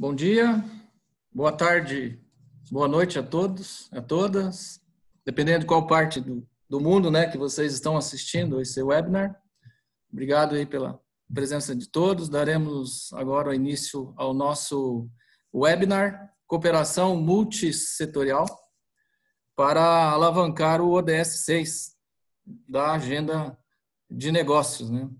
Bom dia, boa tarde, boa noite a todos, a todas, dependendo de qual parte do, do mundo né, que vocês estão assistindo esse webinar. Obrigado aí pela presença de todos. Daremos agora início ao nosso webinar Cooperação Multissetorial para alavancar o ODS 6 da Agenda de Negócios. Né?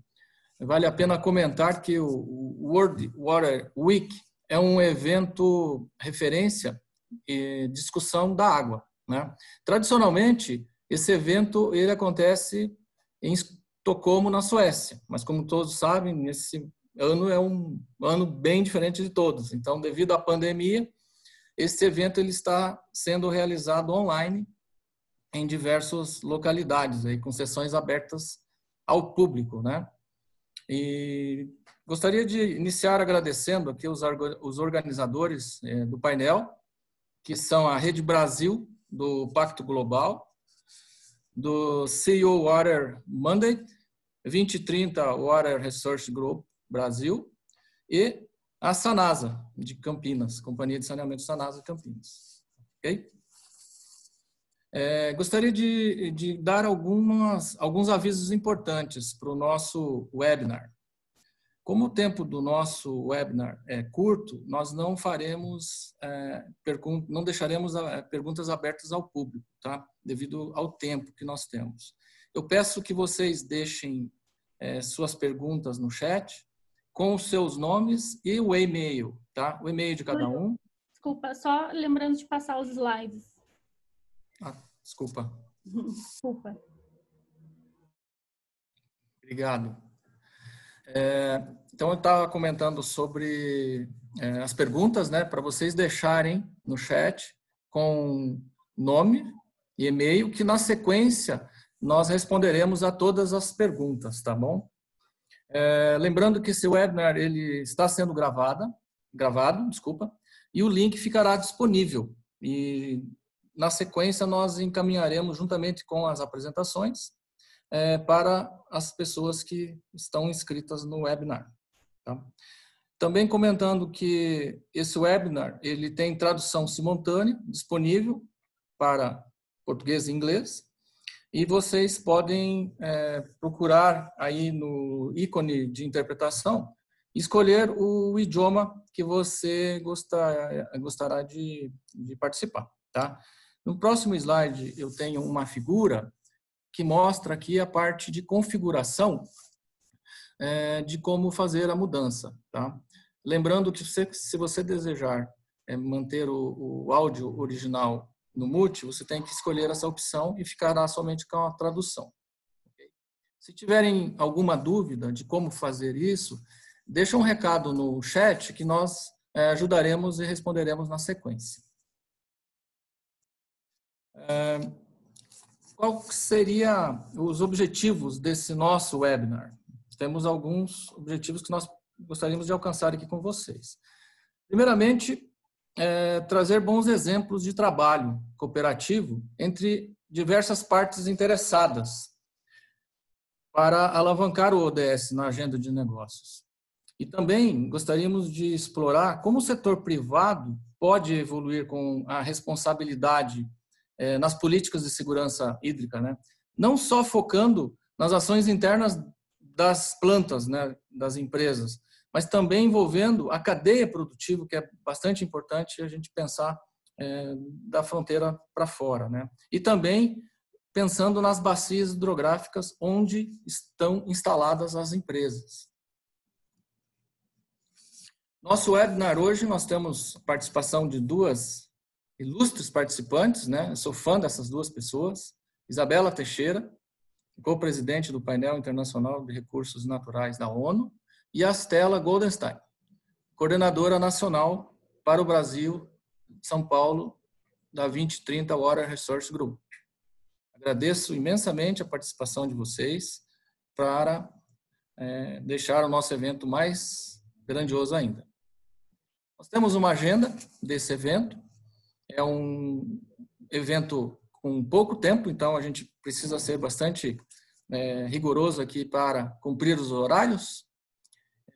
Vale a pena comentar que o World Water Week é um evento referência e discussão da água. Né? Tradicionalmente, esse evento ele acontece em Estocolmo, na Suécia, mas como todos sabem, nesse ano é um ano bem diferente de todos. Então, devido à pandemia, esse evento ele está sendo realizado online em diversas localidades, aí, com sessões abertas ao público, né? E Gostaria de iniciar agradecendo aqui os, os organizadores eh, do painel, que são a Rede Brasil, do Pacto Global, do CEO Water Monday, 2030 Water Resource Group Brasil e a Sanasa, de Campinas, Companhia de Saneamento Sanasa Campinas. Ok? É, gostaria de, de dar algumas, alguns avisos importantes para o nosso webinar. Como o tempo do nosso webinar é curto, nós não faremos é, não deixaremos é, perguntas abertas ao público, tá? Devido ao tempo que nós temos. Eu peço que vocês deixem é, suas perguntas no chat com os seus nomes e o e-mail, tá? O e-mail de cada um. Desculpa, só lembrando de passar os slides. Ah, desculpa. Desculpa. Obrigado. É, então eu estava comentando sobre é, as perguntas, né, para vocês deixarem no chat com nome e e-mail, que na sequência nós responderemos a todas as perguntas, tá bom? É, lembrando que esse webinar ele está sendo gravada, gravado, desculpa, e o link ficará disponível. E na sequência nós encaminharemos juntamente com as apresentações é, para as pessoas que estão inscritas no webinar. Tá? Também comentando que esse webinar ele tem tradução simultânea disponível para português e inglês e vocês podem é, procurar aí no ícone de interpretação escolher o idioma que você gostar, gostará de, de participar, tá? No próximo slide eu tenho uma figura que mostra aqui a parte de configuração é, de como fazer a mudança. Tá? Lembrando que você, se você desejar é, manter o, o, áudio original no mute, você tem que escolher essa opção e ficará somente com a tradução. Okay? Se tiverem alguma dúvida de como fazer isso, deixa um recado no chat que nós é, ajudaremos e responderemos na sequência. É, qual seria os objetivos desse nosso webinar? Temos alguns objetivos que nós gostaríamos de alcançar aqui com vocês. Primeiramente, é, trazer bons exemplos de trabalho cooperativo entre diversas partes interessadas para alavancar o ODS na agenda de negócios. E também gostaríamos de explorar como o setor privado pode evoluir com a responsabilidade é, nas políticas de segurança hídrica, né? Não só focando nas ações internas das plantas, né, das empresas, mas também envolvendo a cadeia produtiva, que é bastante importante a gente pensar é, da fronteira para fora, né? E também pensando nas bacias hidrográficas onde estão instaladas as empresas. Nosso webinar hoje nós temos participação de duas ilustres participantes, né? Eu sou fã dessas duas pessoas. Isabela Teixeira, co-presidente do painel internacional de recursos naturais da ONU, e Astela Goldenstein, coordenadora nacional para o Brasil, São Paulo, da 2030 Water Resource Group. Agradeço imensamente a participação de vocês para é, deixar o nosso evento mais grandioso ainda. Nós temos uma agenda desse evento, é um evento com pouco tempo, então a gente precisa ser bastante é, rigoroso aqui para cumprir os horários.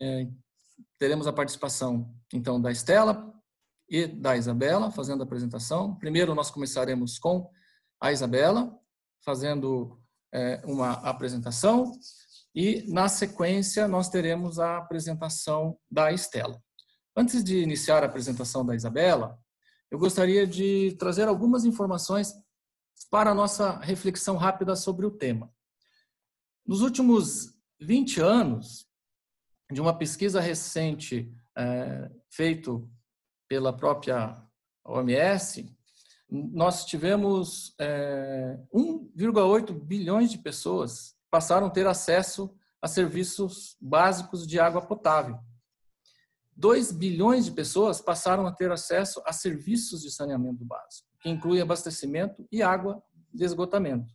É, teremos a participação então da Estela e da Isabela fazendo a apresentação. Primeiro nós começaremos com a Isabela fazendo é, uma apresentação e na sequência nós teremos a apresentação da Estela. Antes de iniciar a apresentação da Isabela, eu gostaria de trazer algumas informações para a nossa reflexão rápida sobre o tema. Nos últimos 20 anos, de uma pesquisa recente é, eh, feita pela própria OMS, nós tivemos é, eh, 1,8 bilhões de pessoas passaram a ter acesso a serviços básicos de água potável. 2 bilhões de pessoas passaram a ter acesso a serviços de saneamento básico, que inclui abastecimento e água de esgotamento.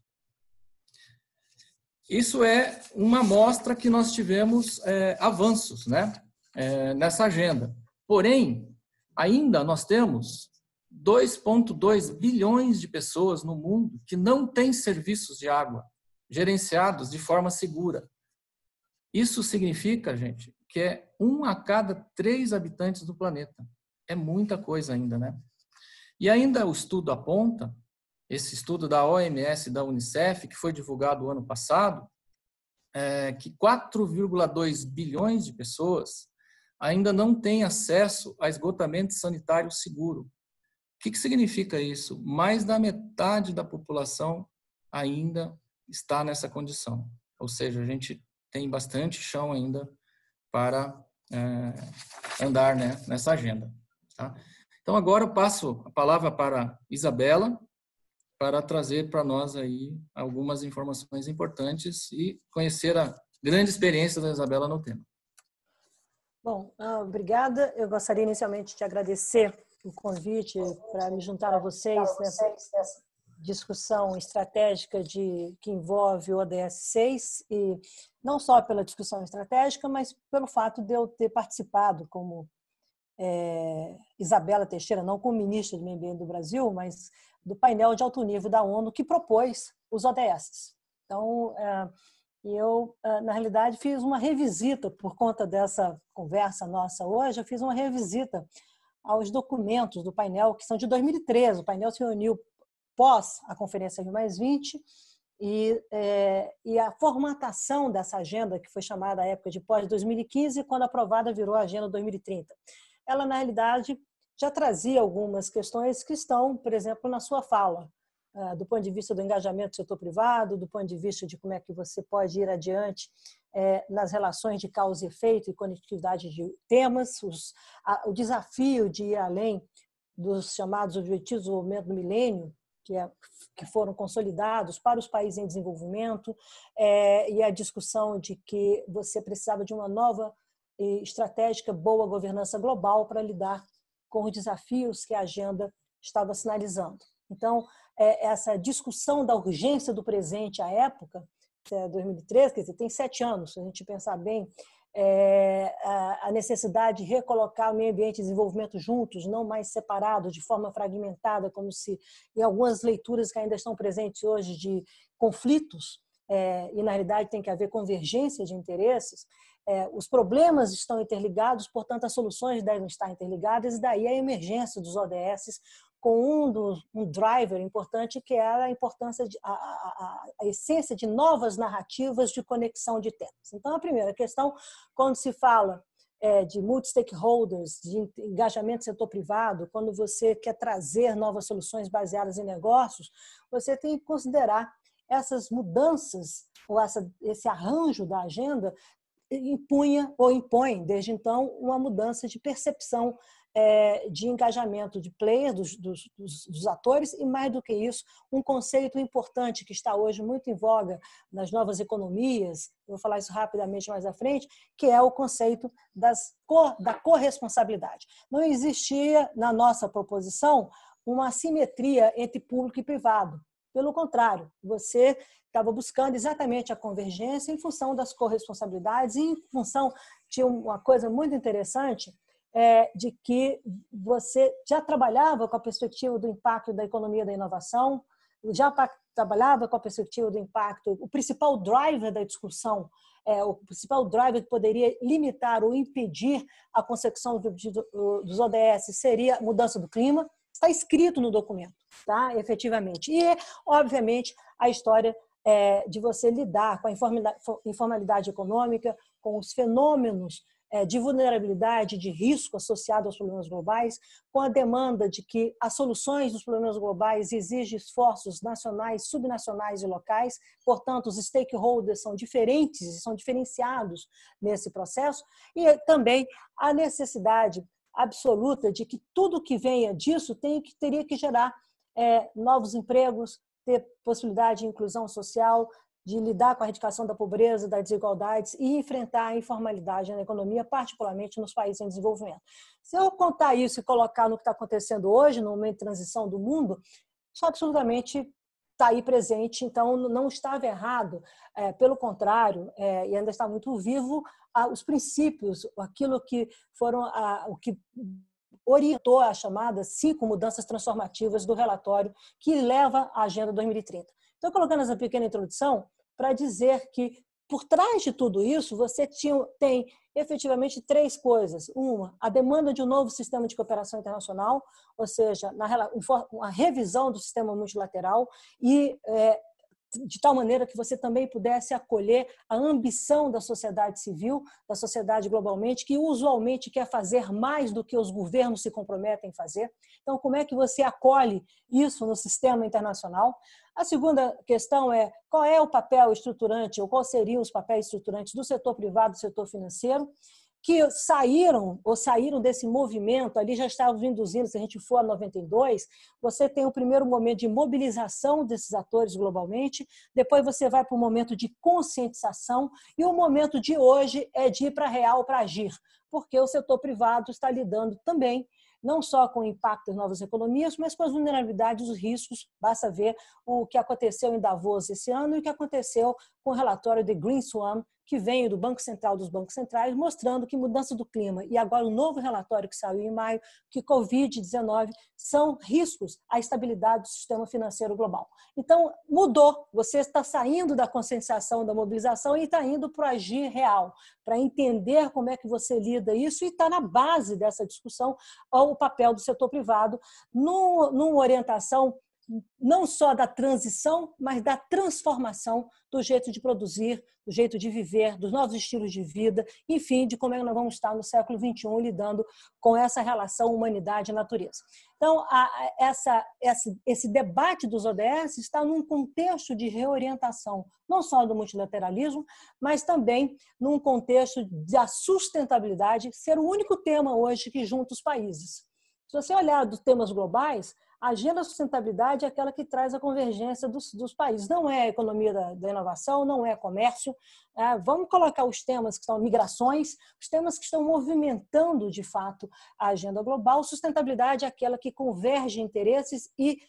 Isso é uma amostra que nós tivemos é, avanços né, é, nessa agenda. Porém, ainda nós temos 2,2 bilhões de pessoas no mundo que não têm serviços de água gerenciados de forma segura. Isso significa, gente, que é um a cada três habitantes do planeta. É muita coisa ainda, né? E ainda o estudo aponta, esse estudo da OMS e da Unicef, que foi divulgado ano passado, é que 4,2 bilhões de pessoas ainda não têm acesso a esgotamento sanitário seguro. O que, que significa isso? Mais da metade da população ainda está nessa condição. Ou seja, a gente tem bastante chão ainda para é, andar né, nessa agenda. Tá? Então agora eu passo a palavra para Isabela para trazer para nós aí algumas informações importantes e conhecer a grande experiência da Isabela no tema. Bom, ah, obrigada. Eu gostaria inicialmente de agradecer o convite para me juntar a vocês nessa, né, discussão estratégica de, que envolve o ODS 6, e não só pela discussão estratégica, mas pelo fato de eu ter participado como é, Isabela Teixeira, não como ministra do Meio Ambiente do Brasil, mas do painel de alto nível da ONU que propôs os ODS. Então, é, eu, é, na realidade, fiz uma revisita, por conta dessa conversa nossa hoje, eu fiz uma revisita aos documentos do painel, que são de 2013. O painel se reuniu pós a Conferência Rio Mais 20, e, é, e, a formatação dessa agenda, que foi chamada à época de pós-2015, quando aprovada virou a Agenda 2030. Ela, na realidade, já trazia algumas questões que estão, por exemplo, na sua fala, ah, do ponto de vista do engajamento do setor privado, do ponto de vista de como é que você pode ir adiante é, nas relações de causa e efeito e conectividade de temas, os, a, o desafio de ir além dos chamados objetivos do momento do milênio, que, é, que foram consolidados para os países em desenvolvimento é, e a discussão de que você precisava de uma nova e estratégica boa governança global para lidar com os desafios que a agenda estava sinalizando. Então, é, essa discussão da urgência do presente à época, 2013, é quer dizer, tem sete anos, se a gente pensar bem, é, a, a necessidade de recolocar o meio ambiente e desenvolvimento juntos, não mais separados, de forma fragmentada, como se em algumas leituras que ainda estão presentes hoje de conflitos, é, e na realidade tem que haver convergência de interesses, é, os problemas estão interligados, portanto as soluções devem estar interligadas, e daí a emergência dos ODS com um, dos, um driver importante que era é a importância, de, a, a, a, essência de novas narrativas de conexão de temas. Então, a primeira questão, quando se fala é, de multi-stakeholders, de engajamento do setor privado, quando você quer trazer novas soluções baseadas em negócios, você tem que considerar essas mudanças ou essa, esse arranjo da agenda impunha ou impõe, desde então, uma mudança de percepção é, de engajamento de players, dos, dos, dos, atores, e mais do que isso, um conceito importante que está hoje muito em voga nas novas economias, eu vou falar isso rapidamente mais à frente, que é o conceito das, da corresponsabilidade. Não existia na nossa proposição uma assimetria entre público e privado. Pelo contrário, você estava buscando exatamente a convergência em função das corresponsabilidades e em função de uma coisa muito interessante é, de que você já trabalhava com a perspectiva do impacto da economia da inovação, já trabalhava com a perspectiva do impacto, o principal driver da discussão, é, o principal driver que poderia limitar ou impedir a consecução do, do, dos ODS seria a mudança do clima, está escrito no documento, tá? efetivamente. E, obviamente, a história é, de você lidar com a informalidade econômica, com os fenômenos é, de vulnerabilidade, de risco associado aos problemas globais, com a demanda de que as soluções dos problemas globais exigem esforços nacionais, subnacionais e locais, portanto, os stakeholders são diferentes e são diferenciados nesse processo, e também a necessidade absoluta de que tudo que venha disso tem, teria que gerar é, novos empregos, ter possibilidade de inclusão social, de lidar com a erradicação da pobreza, das desigualdades e enfrentar a informalidade na economia, particularmente nos países em desenvolvimento. Se eu contar isso e colocar no que está acontecendo hoje, no momento de transição do mundo, isso absolutamente está aí presente, então não estava errado, é, pelo contrário, é, e ainda está muito vivo os princípios, aquilo que foram a, o que orientou a chamada cinco mudanças transformativas do relatório que leva à Agenda 2030. Estou colocando essa pequena introdução para dizer que por trás de tudo isso, você tinha, tem efetivamente três coisas. Uma, a demanda de um novo sistema de cooperação internacional, ou seja, na, uma revisão do sistema multilateral e é, de tal maneira que você também pudesse acolher a ambição da sociedade civil, da sociedade globalmente, que usualmente quer fazer mais do que os governos se comprometem a fazer. Então, como é que você acolhe isso no sistema internacional? A segunda questão é qual é o papel estruturante, ou quais seriam os papéis estruturantes do setor privado, do setor financeiro, que saíram ou saíram desse movimento, ali já estavam induzindo, se a gente for a 92, você tem o primeiro momento de mobilização desses atores globalmente, depois você vai para o momento de conscientização, e o momento de hoje é de ir para real para agir, porque o setor privado está lidando também não só com o impacto das novas economias, mas com as vulnerabilidades e os riscos. Basta ver o que aconteceu em Davos esse ano e o que aconteceu com o relatório de Green Swan, que veio do Banco Central dos Bancos Centrais, mostrando que mudança do clima e agora o novo relatório que saiu em maio, que Covid-19 são riscos à estabilidade do sistema financeiro global. Então, mudou. Você está saindo da conscientização, da mobilização e está indo para o agir real, para entender como é que você lida isso e está na base dessa discussão o papel do setor privado numa orientação não só da transição, mas da transformação do jeito de produzir, do jeito de viver, dos novos estilos de vida, enfim, de como é que nós vamos estar no século XXI lidando com essa relação humanidade-natureza. Então, a, essa, esse, esse debate dos ODS está num contexto de reorientação, não só do multilateralismo, mas também num contexto da sustentabilidade ser o único tema hoje que junta os países. Se você olhar dos temas globais, a agenda sustentabilidade é aquela que traz a convergência dos, dos países. Não é economia da, da, inovação, não é comércio. É, vamos colocar os temas que são migrações, os temas que estão movimentando, de fato, a agenda global. Sustentabilidade é aquela que converge interesses e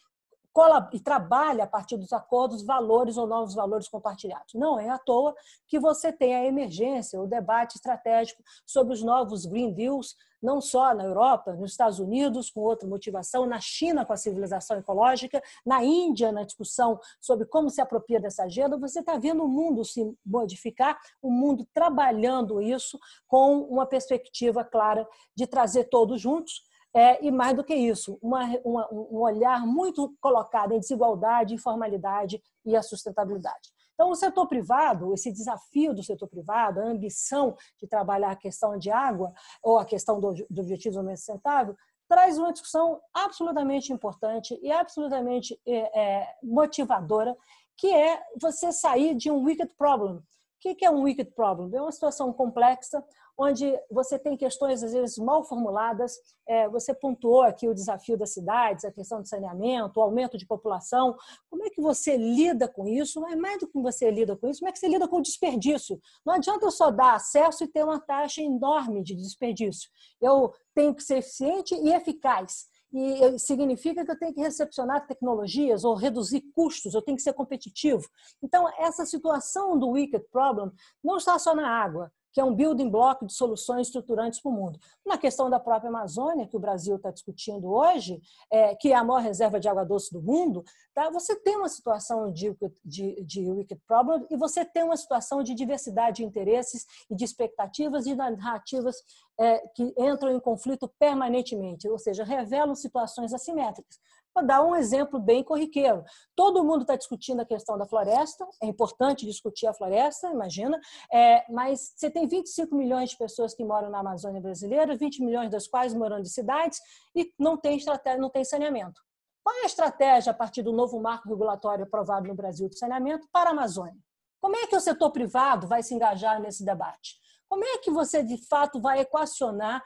e trabalha a partir dos acordos valores ou novos valores compartilhados. Não é à toa que você tem a emergência, o debate estratégico sobre os novos Green Deals, não só na Europa, nos Estados Unidos, com outra motivação, na China, com a civilização ecológica, na Índia, na discussão sobre como se apropria dessa agenda. Você está vendo o mundo se modificar, o mundo trabalhando isso com uma perspectiva clara de trazer todos juntos é, e mais do que isso, uma, uma, um olhar muito colocado em desigualdade, informalidade e a sustentabilidade. Então, o setor privado, esse desafio do setor privado, a ambição de trabalhar a questão de água ou a questão do, do objetivo do aumento sustentável, traz uma discussão absolutamente importante e absolutamente é, é, motivadora, que é você sair de um wicked problem. O que é um wicked problem? É uma situação complexa onde você tem questões, às vezes, mal formuladas. É, você pontuou aqui o desafio das cidades, a questão do saneamento, o aumento de população. Como é que você lida com isso? Não é mais do que você lida com isso, como é que você lida com o desperdício? Não adianta eu só dar acesso e ter uma taxa enorme de desperdício. Eu tenho que ser eficiente e eficaz e significa que eu tenho que recepcionar tecnologias ou reduzir custos, eu tenho que ser competitivo. Então, essa situação do wicked problem não está só na água, que é um building block de soluções estruturantes para o mundo. Na questão da própria Amazônia, que o Brasil está discutindo hoje, é, que é a maior reserva de água doce do mundo, tá? você tem uma situação de, de, de wicked problem e você tem uma situação de diversidade de interesses e de expectativas e narrativas é, que entram em conflito permanentemente, ou seja, revelam situações assimétricas. Vou dar um exemplo bem corriqueiro. Todo mundo está discutindo a questão da floresta, é importante discutir a floresta, imagina, é, mas você tem 25 milhões de pessoas que moram na Amazônia brasileira, 20 milhões das quais moram em cidades e não tem estratégia, não tem saneamento. Qual é a estratégia a partir do novo marco regulatório aprovado no Brasil de saneamento para a Amazônia? Como é que o setor privado vai se engajar nesse debate? Como é que você, de fato, vai equacionar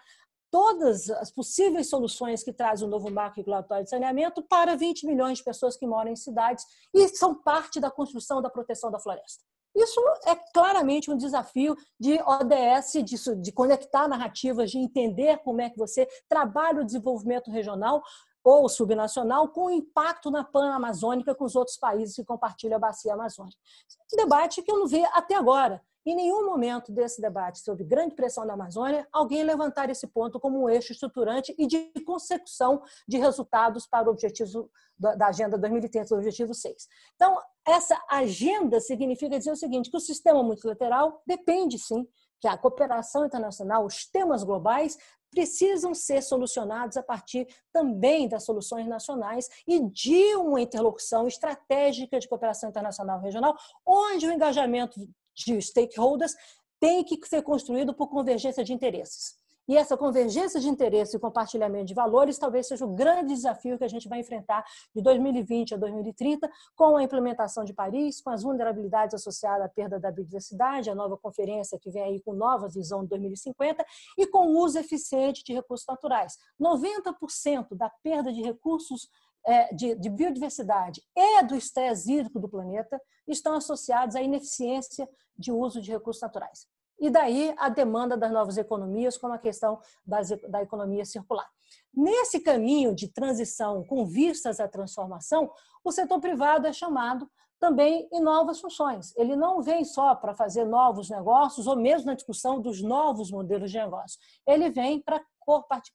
todas as possíveis soluções que traz o novo marco regulatório de saneamento para 20 milhões de pessoas que moram em cidades e são parte da construção da proteção da floresta. Isso é claramente um desafio de ODS, de, de conectar narrativas, de entender como é que você trabalha o desenvolvimento regional ou subnacional com impacto na pan-amazônica com os outros países que compartilham a bacia amazônica. É um debate que eu não vi até agora. Em nenhum momento desse debate sobre grande pressão da Amazônia, alguém levantar esse ponto como um eixo estruturante e de consecução de resultados para o objetivo da Agenda 2030, do Objetivo 6. Então, essa agenda significa dizer o seguinte, que o sistema multilateral depende, sim, que a cooperação internacional, os temas globais, precisam ser solucionados a partir também das soluções nacionais e de uma interlocução estratégica de cooperação internacional e regional, onde o engajamento de stakeholders tem que ser construído por convergência de interesses. E essa convergência de interesses e compartilhamento de valores talvez seja o grande desafio que a gente vai enfrentar de 2020 a 2030, com a implementação de Paris, com as vulnerabilidades associadas à perda da biodiversidade, a nova conferência que vem aí com nova visão de 2050 e com o uso eficiente de recursos naturais. 90% da perda de recursos é, de, de biodiversidade e do estresse hídrico do planeta estão associados à ineficiência de uso de recursos naturais. E daí a demanda das novas economias, como a questão das, da economia circular. Nesse caminho de transição com vistas à transformação, o setor privado é chamado também em novas funções. Ele não vem só para fazer novos negócios ou mesmo na discussão dos novos modelos de negócio. Ele vem para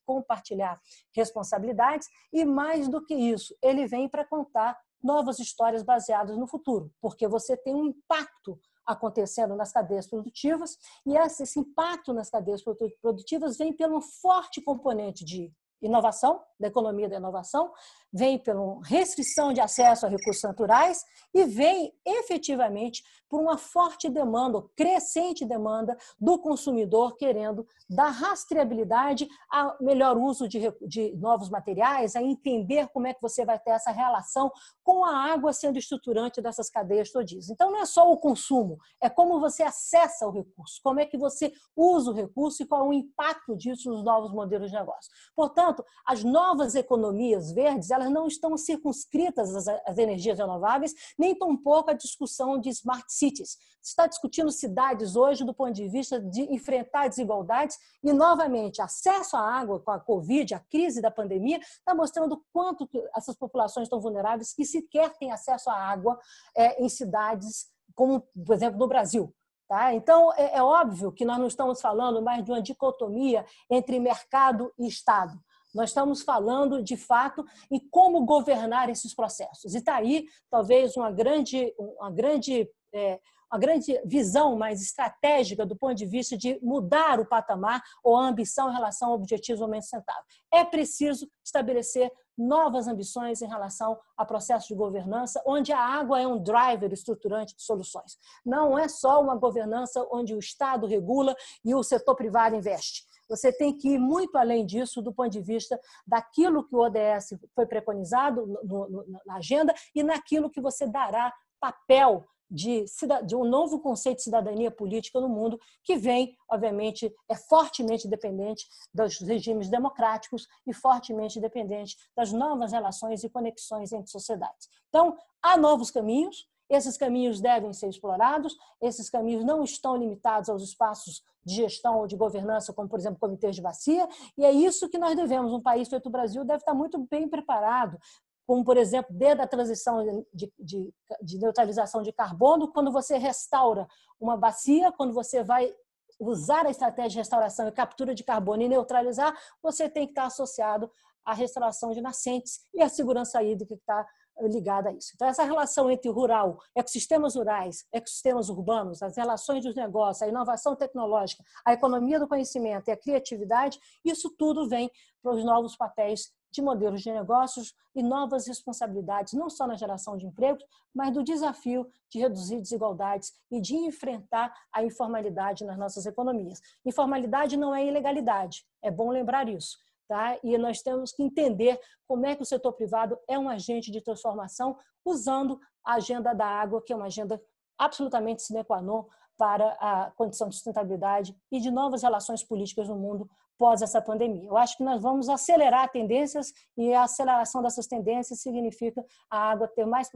compartilhar responsabilidades e, mais do que isso, ele vem para contar novas histórias baseadas no futuro, porque você tem um impacto acontecendo nas cadeias produtivas e esse impacto nas cadeias produtivas vem pelo forte componente de inovação, da economia da inovação, vem pela restrição de acesso a recursos naturais e vem efetivamente por uma forte demanda, crescente demanda do consumidor querendo dar rastreabilidade a melhor uso de, de novos materiais, a entender como é que você vai ter essa relação com a água sendo estruturante dessas cadeias todinhas. Então não é só o consumo, é como você acessa o recurso, como é que você usa o recurso e qual é o impacto disso nos novos modelos de negócio. Portanto, as novas economias verdes, elas não estão circunscritas às energias renováveis, nem tampouco a discussão de smart cities. Se está discutindo cidades hoje do ponto de vista de enfrentar desigualdades e, novamente, acesso à água com a Covid, a crise da pandemia, está mostrando quanto essas populações estão vulneráveis que sequer têm acesso à água é, em cidades como, por exemplo, no Brasil. Tá? Então, é, é, óbvio que nós não estamos falando mais de uma dicotomia entre mercado e Estado. Nós estamos falando, de fato, em como governar esses processos. E está aí, talvez, uma grande, uma grande é, uma grande visão mais estratégica do ponto de vista de mudar o patamar ou a ambição em relação ao objetivo do aumento sustentável. É preciso estabelecer novas ambições em relação a processos de governança, onde a água é um driver estruturante de soluções. Não é só uma governança onde o Estado regula e o setor privado investe. Você tem que ir muito além disso do ponto de vista daquilo que o ODS foi preconizado no, no, na agenda e naquilo que você dará papel de, de, um novo conceito de cidadania política no mundo, que vem, obviamente, é fortemente dependente dos regimes democráticos e fortemente dependente das novas relações e conexões entre sociedades. Então, há novos caminhos, esses caminhos devem ser explorados, esses caminhos não estão limitados aos espaços de gestão ou de governança, como, por exemplo, comitês de bacia, e é isso que nós devemos. Um país feito o Brasil deve estar muito bem preparado como, por exemplo, desde a transição de, de, de, neutralização de carbono, quando você restaura uma bacia, quando você vai usar a estratégia de restauração e captura de carbono e neutralizar, você tem que estar associado à restauração de nascentes e à segurança hídrica que está ligada a isso. Então, essa relação entre rural, ecossistemas rurais, ecossistemas urbanos, as relações dos negócios, a inovação tecnológica, a economia do conhecimento e a criatividade, isso tudo vem para os novos papéis de modelos de negócios e novas responsabilidades, não só na geração de empregos, mas do desafio de reduzir desigualdades e de enfrentar a informalidade nas nossas economias. Informalidade não é ilegalidade, é bom lembrar isso. Tá? E nós temos que entender como é que o setor privado é um agente de transformação usando a agenda da água, que é uma agenda absolutamente sine qua non para a condição de sustentabilidade e de novas relações políticas no mundo pós essa pandemia. Eu acho que nós vamos acelerar tendências e a aceleração dessas tendências significa a água ter mais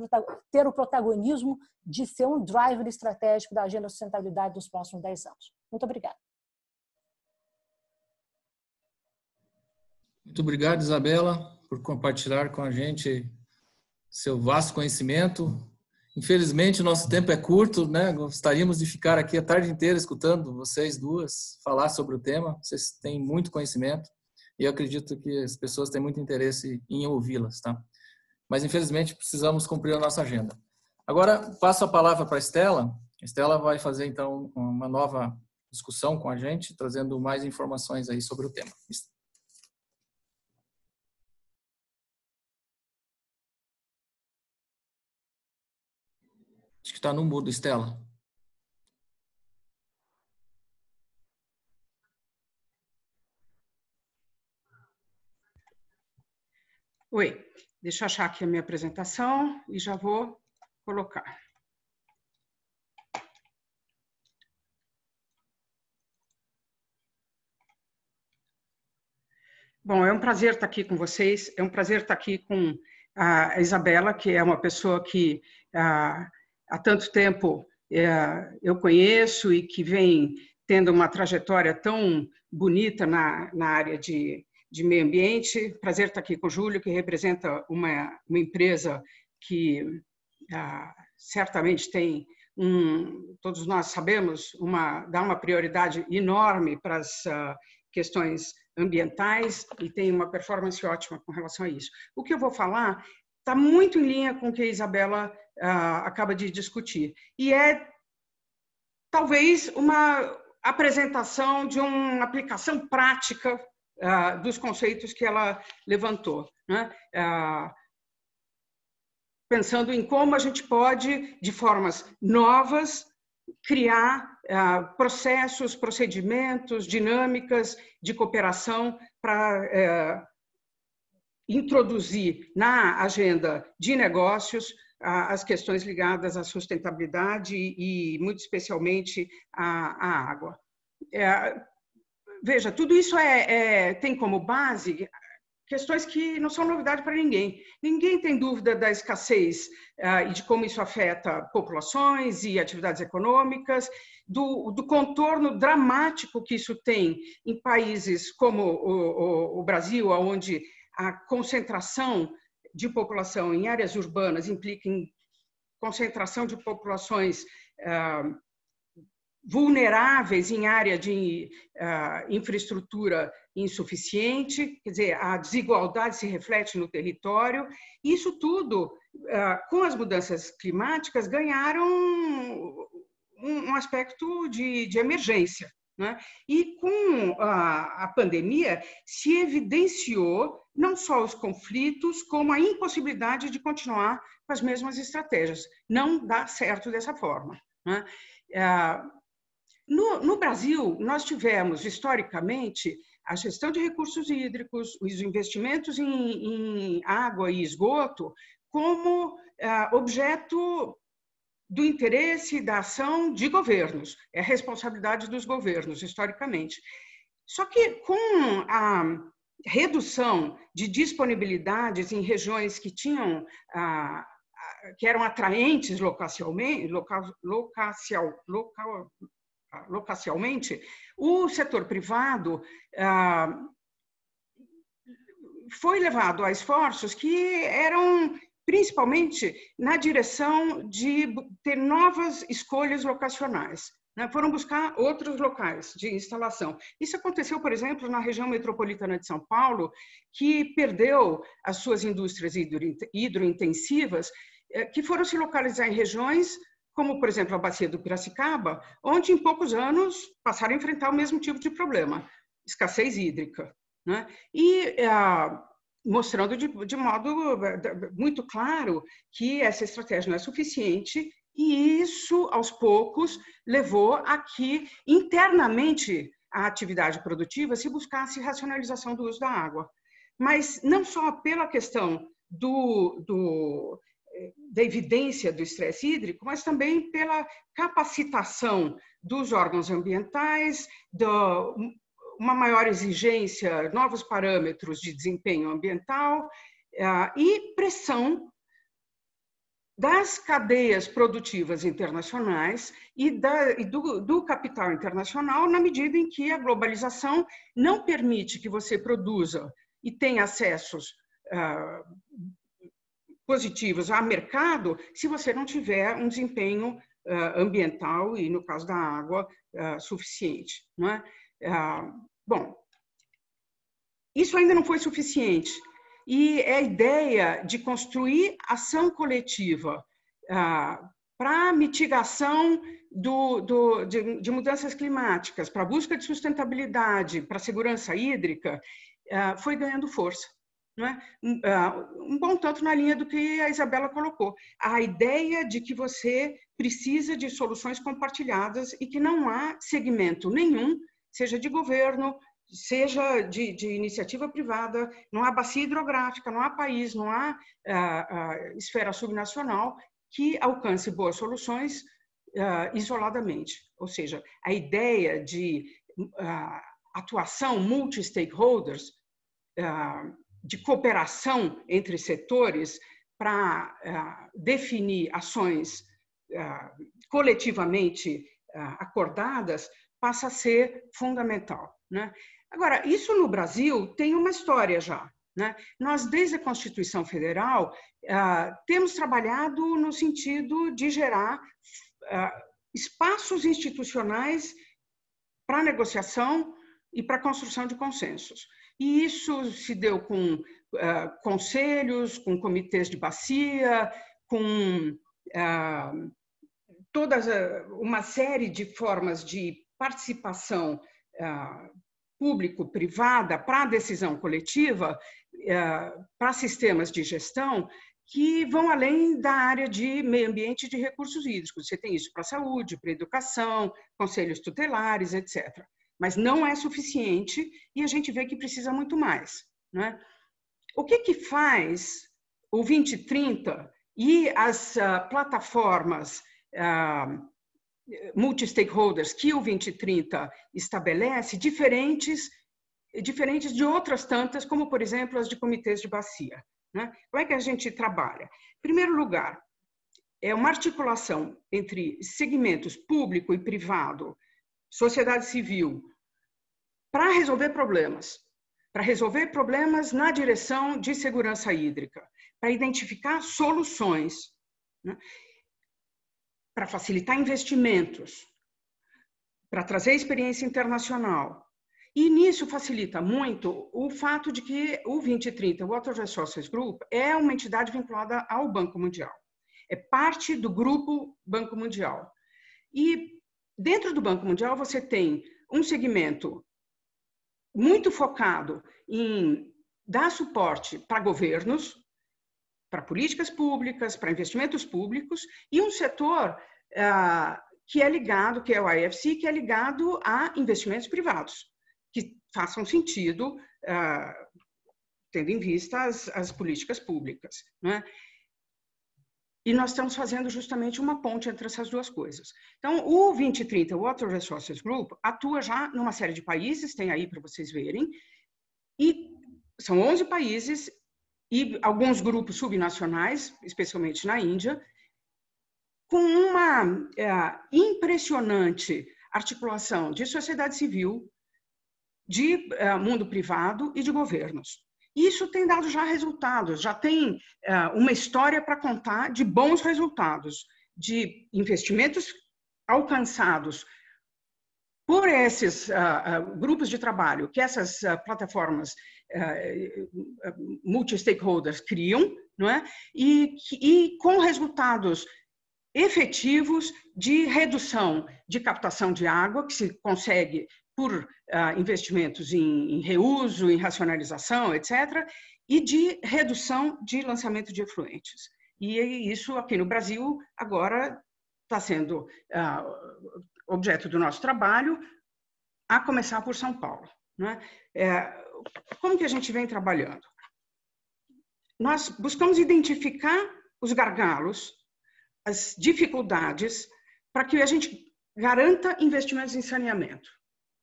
ter o protagonismo de ser um driver estratégico da agenda de sustentabilidade dos próximos 10 anos. Muito obrigada. Muito obrigado, Isabela, por compartilhar com a gente seu vasto conhecimento. Infelizmente, o nosso tempo é curto, né? Gostaríamos de ficar aqui a tarde inteira escutando vocês duas falar sobre o tema. Vocês têm muito conhecimento e eu acredito que as pessoas têm muito interesse em ouvi-las, tá? Mas, infelizmente, precisamos cumprir a nossa agenda. Agora, passo a palavra para a Estela. A Estela vai fazer, então, uma nova discussão com a gente, trazendo mais informações aí sobre o tema. está no mudo, Estela. Oi, deixa eu achar aqui a minha apresentação e já vou colocar. Bom, é um prazer estar aqui com vocês, é um prazer estar aqui com a Isabela, que é uma pessoa que ah, há tanto tempo é, eu conheço e que vem tendo uma trajetória tão bonita na, na área de, de meio ambiente. Prazer estar aqui com o Júlio, que representa uma, uma empresa que ah, certamente tem um, todos nós sabemos, uma, dá uma prioridade enorme para as uh, questões ambientais e tem uma performance ótima com relação a isso. O que eu vou falar está muito em linha com o que a Isabela ah, acaba de discutir. E é talvez uma apresentação de uma aplicação prática ah, dos conceitos que ela levantou. Né? Ah, pensando em como a gente pode, de formas novas, criar uh, processos, procedimentos, dinâmicas de cooperação para uh, eh, introduzir na agenda de negócios as questões ligadas à sustentabilidade e, muito especialmente, à, à água. É, veja, tudo isso é, é, tem como base questões que não são novidade para ninguém. Ninguém tem dúvida da escassez uh, e de como isso afeta populações e atividades econômicas, do, do contorno dramático que isso tem em países como o, o, o Brasil, onde a concentração de população em áreas urbanas implica em concentração de populações ah, vulneráveis em área de ah, infraestrutura insuficiente, quer dizer, a desigualdade se reflete no território. Isso tudo, ah, com as mudanças climáticas, ganharam um aspecto de, de emergência. Né? E com a, a pandemia, se evidenciou não só os conflitos, como a impossibilidade de continuar com as mesmas estratégias. Não dá certo dessa forma. Né? É, no, no, Brasil, nós tivemos, historicamente, a gestão de recursos hídricos, os investimentos em, em água e esgoto, como é, objeto do interesse da ação de governos, é responsabilidade dos governos, historicamente. Só que com a redução de disponibilidades em regiões que tinham ah, ah que eram atraentes locacialmente, local, local, ah, locacialmente, o setor privado ah, foi levado a esforços que eram principalmente na direção de ter novas escolhas locacionais. Né? Foram buscar outros locais de instalação. Isso aconteceu, por exemplo, na região metropolitana de São Paulo, que perdeu as suas indústrias hidrointensivas, eh, que foram se localizar em regiões como, por exemplo, a bacia do Piracicaba, onde em poucos anos passaram a enfrentar o mesmo tipo de problema, escassez hídrica. Né? E ah, mostrando de, de, modo eh, muito claro que essa estratégia não é suficiente e isso, aos poucos, levou a que, internamente, a atividade produtiva se buscasse racionalização do uso da água. Mas não só pela questão do, do eh, da evidência do estresse hídrico, mas também pela capacitação dos órgãos ambientais, do, uma maior exigência, novos parâmetros de desempenho ambiental uh, e pressão das cadeias produtivas internacionais e, da, e do, do, capital internacional, na medida em que a globalização não permite que você produza e tenha acessos ah, positivos a mercado se você não tiver um desempenho ah, ambiental e, no caso da água, ah, suficiente. Não é? bom, isso ainda não foi suficiente e é a ideia de construir ação coletiva ah, para mitigação do, do, de, de, mudanças climáticas, para busca de sustentabilidade, para segurança hídrica, ah, foi ganhando força. É? Um, ah, um bom tanto na linha do que a Isabela colocou. A ideia de que você precisa de soluções compartilhadas e que não há segmento nenhum, seja de governo, seja de, de, iniciativa privada, não há bacia hidrográfica, não há país, não há ah, ah, esfera subnacional que alcance boas soluções ah, isoladamente. Ou seja, a ideia de atuação multi-stakeholders, de cooperação entre setores para definir ações coletivamente acordadas, passa a ser fundamental. Né? Agora, isso no Brasil tem uma história já. Né? Nós, desde a Constituição Federal, ah, temos trabalhado no sentido de gerar ah, espaços institucionais para negociação e para construção de consensos. E isso se deu com ah, conselhos, com comitês de bacia, com toda uma série de formas de participação público-privada para a decisão coletiva, eh, para sistemas de gestão que vão além da área de meio ambiente e de recursos hídricos. Você tem isso para a saúde, para a educação, conselhos tutelares, etc. Mas não é suficiente e a gente vê que precisa muito mais. Né? O que, que faz o 2030 e as uh, plataformas uh, multi-stakeholders que o 2030 estabelece diferentes, diferentes de outras tantas, como, por exemplo, as de comitês de bacia. Né? Como é que a gente trabalha? Em primeiro lugar, é uma articulação entre segmentos público e privado, sociedade civil, para resolver problemas. Para resolver problemas na direção de segurança hídrica, para identificar soluções. Né? para facilitar investimentos, para trazer experiência internacional. E nisso facilita muito o fato de que o 2030, o Water Resources Group, é uma entidade vinculada ao Banco Mundial. É parte do grupo Banco Mundial. E dentro do Banco Mundial você tem um segmento muito focado em dar suporte para governos, para políticas públicas, para investimentos públicos, e um setor ah, que é ligado, que é o IFC, que é ligado a investimentos privados, que façam sentido, ah, tendo em vista as, as políticas públicas. Né? E nós estamos fazendo justamente uma ponte entre essas duas coisas. Então, o 2030 Water Resources Group atua já numa série de países, tem aí para vocês verem, e são 11 países e alguns grupos subnacionais, especialmente na Índia, com uma é, impressionante articulação de sociedade civil, de é, mundo privado e de governos. Isso tem dado já resultados, já tem é, uma história para contar de bons resultados, de investimentos alcançados por esses uh, grupos de trabalho que essas uh, plataformas uh, multi-stakeholders criam, não é? E, e com resultados efetivos de redução de captação de água, que se consegue por uh, investimentos em, em, reuso, em racionalização, etc., e de redução de lançamento de efluentes. E isso aqui no Brasil agora está sendo uh, objeto do nosso trabalho, a começar por São Paulo. Né? É, como que a gente vem trabalhando? Nós buscamos identificar os gargalos, as dificuldades, para que a gente garanta investimentos em saneamento,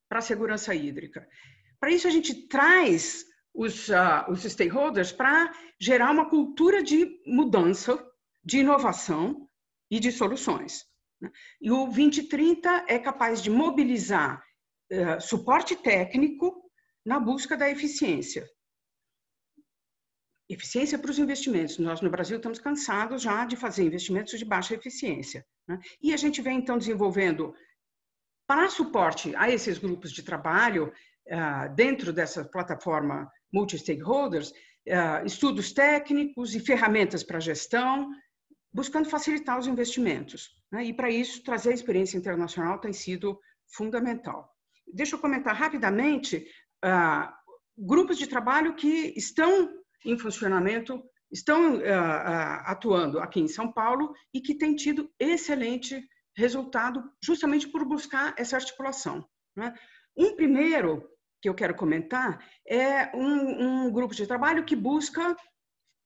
para a segurança hídrica. Para isso, a gente traz os, uh, os stakeholders para gerar uma cultura de mudança, de inovação e de soluções. Né? E o 2030 é capaz de mobilizar uh, suporte técnico na busca da eficiência. Eficiência para os investimentos. Nós no Brasil estamos cansados já de fazer investimentos de baixa eficiência. Né? E a gente vem então desenvolvendo para suporte a esses grupos de trabalho, uh, dentro dessa plataforma multi-stakeholders, uh, estudos técnicos e ferramentas para gestão, buscando facilitar os investimentos. Né? E para isso, trazer a experiência internacional tem sido fundamental. Deixa eu comentar rapidamente ah, grupos de trabalho que estão em funcionamento, estão ah, ah, atuando aqui em São Paulo e que têm tido excelente resultado justamente por buscar essa articulação. Né? Um primeiro que eu quero comentar é um, um grupo de trabalho que busca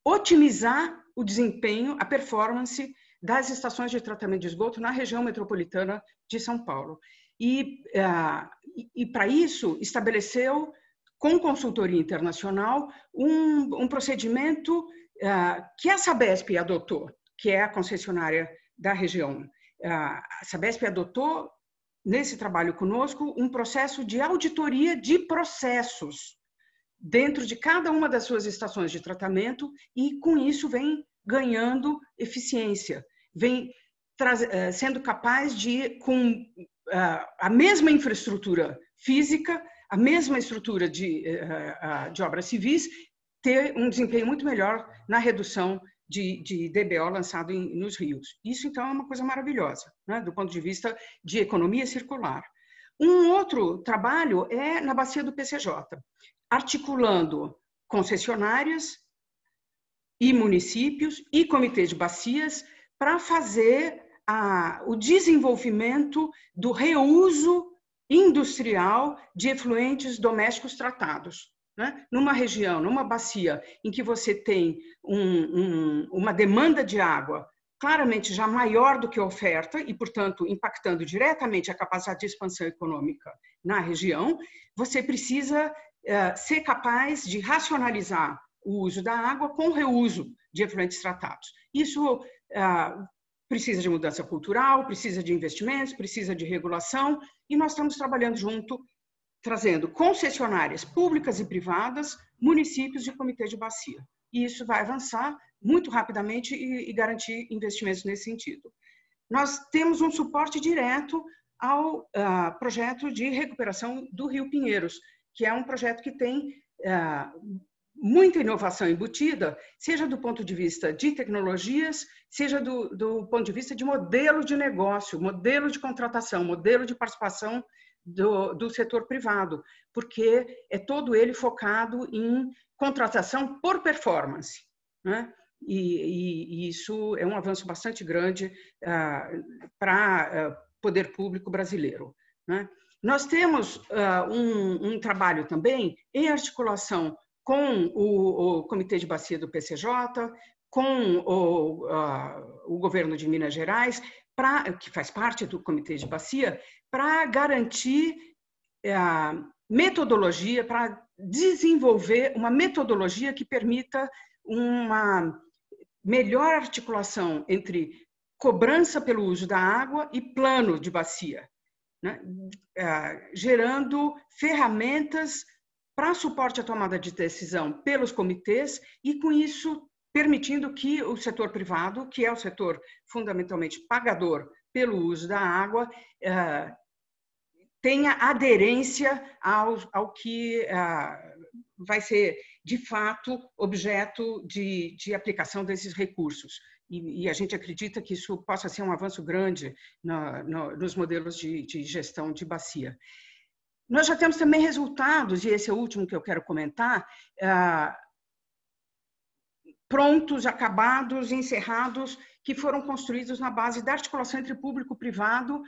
otimizar o desempenho, a performance das estações de tratamento de esgoto na região metropolitana de São Paulo. E, uh, e para isso, estabeleceu, com consultoria internacional, um, um procedimento uh, que a Sabesp adotou, que é a concessionária da região. Uh, a Sabesp adotou, nesse trabalho conosco, um processo de auditoria de processos dentro de cada uma das suas estações de tratamento e, com isso, vem ganhando eficiência, vem eh, sendo capaz de, com eh, a mesma infraestrutura física, a mesma estrutura de, eh, de obras civis, ter um desempenho muito melhor na redução de, de DBO lançado em, nos rios. Isso, então, é uma coisa maravilhosa, né? do ponto de vista de economia circular. Um outro trabalho é na bacia do PCJ articulando concessionárias e municípios e comitês de bacias para fazer a, o desenvolvimento do reuso industrial de efluentes domésticos tratados. Né? Numa região, numa bacia, em que você tem um, um, uma demanda de água claramente já maior do que a oferta e, portanto, impactando diretamente a capacidade de expansão econômica na região, você precisa é, ser capaz de racionalizar o uso da água com reuso de efluentes tratados. Isso uh, precisa de mudança cultural, precisa de investimentos, precisa de regulação, e nós estamos trabalhando junto, trazendo concessionárias públicas e privadas, municípios e comitê de bacia. E isso vai avançar muito rapidamente e, e garantir investimentos nesse sentido. Nós temos um suporte direto ao uh, projeto de recuperação do Rio Pinheiros, que é um projeto que tem uh, muita inovação embutida, seja do ponto de vista de tecnologias, seja do, do, ponto de vista de modelo de negócio, modelo de contratação, modelo de participação do, do setor privado, porque é todo ele focado em contratação por performance. Né? E, e, e, isso é um avanço bastante grande ah, para o ah, poder público brasileiro. Né? Nós temos uh, um, um, trabalho também em articulação com o, o, Comitê de Bacia do PCJ, com o, uh, o governo de Minas Gerais, pra, que faz parte do Comitê de Bacia, para garantir a ah, metodologia, para desenvolver uma metodologia que permita uma melhor articulação entre cobrança pelo uso da água e plano de bacia né? Uhum. É, gerando ferramentas para suporte à tomada de decisão pelos comitês e, com isso, permitindo que o setor privado, que é o setor fundamentalmente pagador pelo uso da água, é, tenha aderência ao, ao que é, vai ser, de fato, objeto de, de aplicação desses recursos e, e, a gente acredita que isso possa ser um avanço grande na, nos modelos de, de gestão de bacia. Nós já temos também resultados, e esse é o último que eu quero comentar, ah, prontos, acabados, encerrados, que foram construídos na base da articulação entre público e privado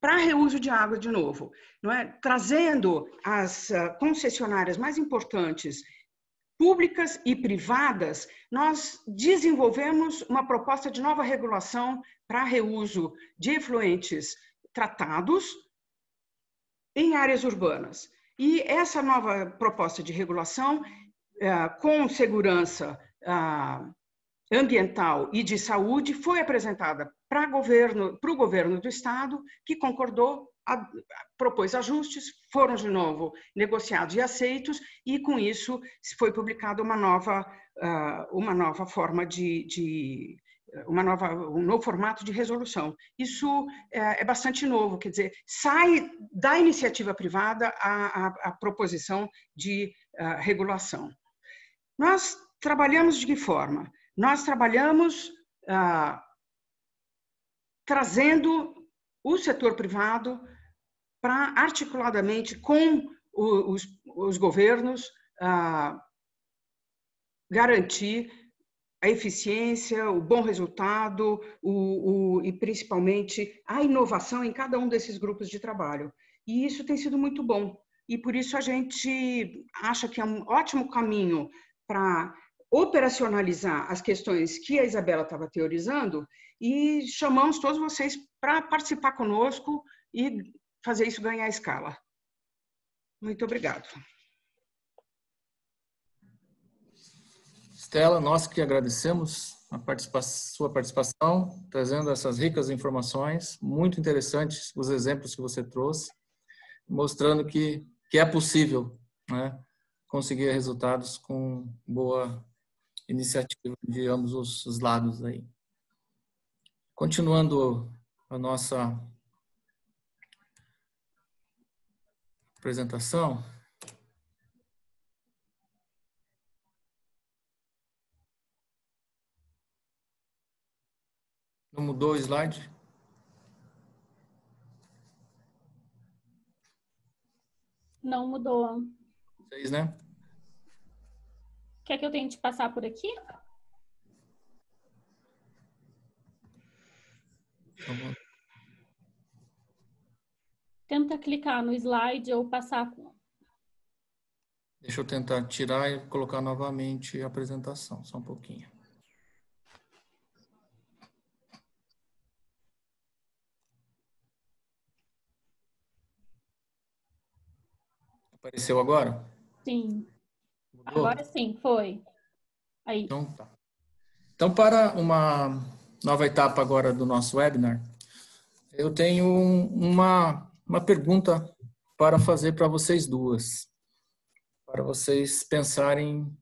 para reuso de água de novo, não é? trazendo as ah, concessionárias mais importantes públicas e privadas, nós desenvolvemos uma proposta de nova regulação para reuso de efluentes tratados em áreas urbanas. E essa nova proposta de regulação, eh, com segurança ah, ambiental e de saúde, foi apresentada para o governo do Estado, que concordou a, propôs ajustes, foram de novo negociados e aceitos, e com isso foi publicada uma nova, uh, uma nova forma de, de uma nova, um novo formato de resolução. Isso é, é, bastante novo, quer dizer, sai da iniciativa privada a, a, a proposição de uh, regulação. Nós trabalhamos de que forma? Nós trabalhamos uh, trazendo o setor privado para articuladamente com os, os governos ah, garantir a eficiência, o bom resultado o, o, e principalmente a inovação em cada um desses grupos de trabalho. E isso tem sido muito bom. E por isso a gente acha que é um ótimo caminho para operacionalizar as questões que a Isabela estava teorizando e chamamos todos vocês para participar conosco e fazer isso ganhar escala. Muito obrigado. Estela, nós que agradecemos a participa sua participação, trazendo essas ricas informações, muito interessantes os exemplos que você trouxe, mostrando que, que é possível né, conseguir resultados com boa iniciativa de ambos os lados aí. Continuando a nossa apresentação. Não mudou o slide? Não mudou. Vocês, né? Quer que eu tente passar por aqui? Tá bom tenta clicar no slide ou passar Deixa eu tentar tirar e colocar novamente a apresentação, só um pouquinho. Apareceu agora? Sim. Mudou? Agora sim, foi. Aí. Então, tá. então, para uma nova etapa agora do nosso webinar, eu tenho uma uma pergunta para fazer para vocês duas, para vocês pensarem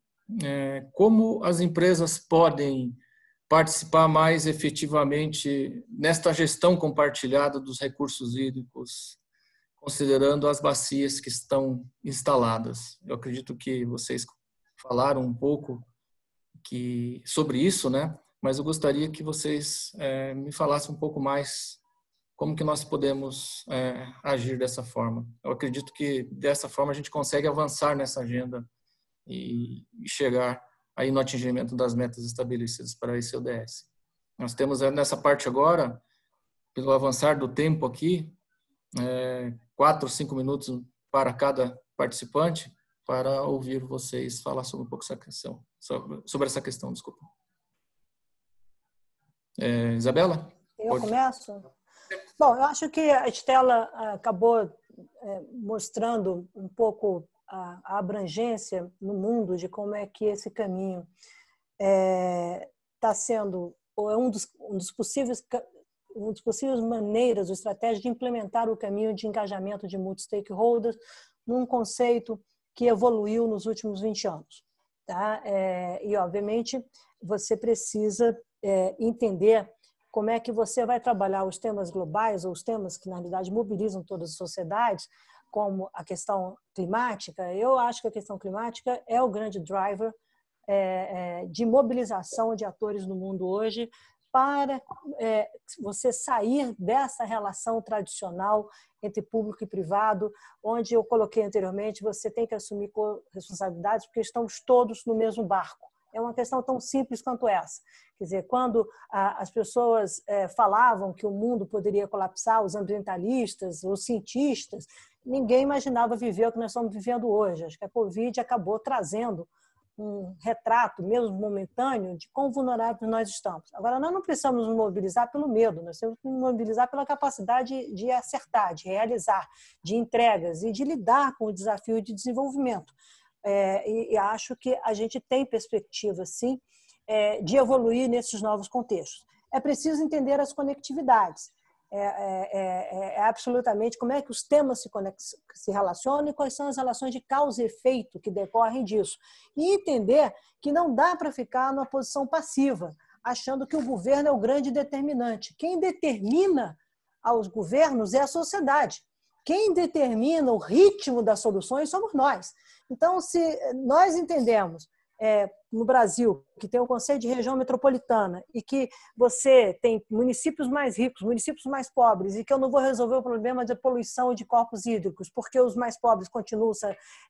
é, como as empresas podem participar mais efetivamente nesta gestão compartilhada dos recursos hídricos, considerando as bacias que estão instaladas. Eu acredito que vocês falaram um pouco que, sobre isso, né? Mas eu gostaria que vocês é, me falassem um pouco mais como que nós podemos é, agir dessa forma. Eu acredito que dessa forma a gente consegue avançar nessa agenda e, e chegar aí no atingimento das metas estabelecidas para esse ODS. Nós temos é, nessa parte agora, pelo avançar do tempo aqui, é, quatro, cinco minutos para cada participante para ouvir vocês falar sobre um pouco essa questão, sobre, sobre essa questão, desculpa. É, Isabela? Eu pode... começo? Bom, eu acho que a Estela ah, acabou eh, mostrando um pouco a abrangência no mundo de como é que esse caminho está eh, é, sendo ou é um dos, um dos possíveis uma das possíveis maneiras ou estratégias de implementar o caminho de engajamento de multi-stakeholders num conceito que evoluiu nos últimos 20 anos. Tá? É, e, obviamente, você precisa é, entender como é que você vai trabalhar os temas globais ou os temas que, na realidade, mobilizam todas as sociedades, como a questão climática. Eu acho que a questão climática é o grande driver é, é, de mobilização de atores no mundo hoje para é, você sair dessa relação tradicional entre público e privado, onde eu coloquei anteriormente, você tem que assumir responsabilidades porque estamos todos no mesmo barco é uma questão tão simples quanto essa. Quer dizer, quando ah, as pessoas eh, falavam que o mundo poderia colapsar, os ambientalistas, os cientistas, ninguém imaginava viver o que nós estamos vivendo hoje. Acho que a Covid acabou trazendo um retrato, mesmo momentâneo, de quão vulneráveis nós estamos. Agora, nós não precisamos nos mobilizar pelo medo, nós temos que nos mobilizar pela capacidade de acertar, de realizar, de entregas e de lidar com o desafio de desenvolvimento. É, e, e, acho que a gente tem perspectiva, sim, é, de evoluir nesses novos contextos. É preciso entender as conectividades. É, é, é, é, é absolutamente como é que os temas se, se relacionam e quais são as relações de causa e efeito que decorrem disso. E entender que não dá para ficar numa posição passiva, achando que o governo é o grande determinante. Quem determina aos governos é a sociedade. Quem determina o ritmo das soluções somos nós. Então, se nós entendemos é, no Brasil, que tem o Conselho de Região Metropolitana, e que você tem municípios mais ricos, municípios mais pobres, e que eu não vou resolver o problema de poluição de corpos hídricos, porque os mais pobres continuam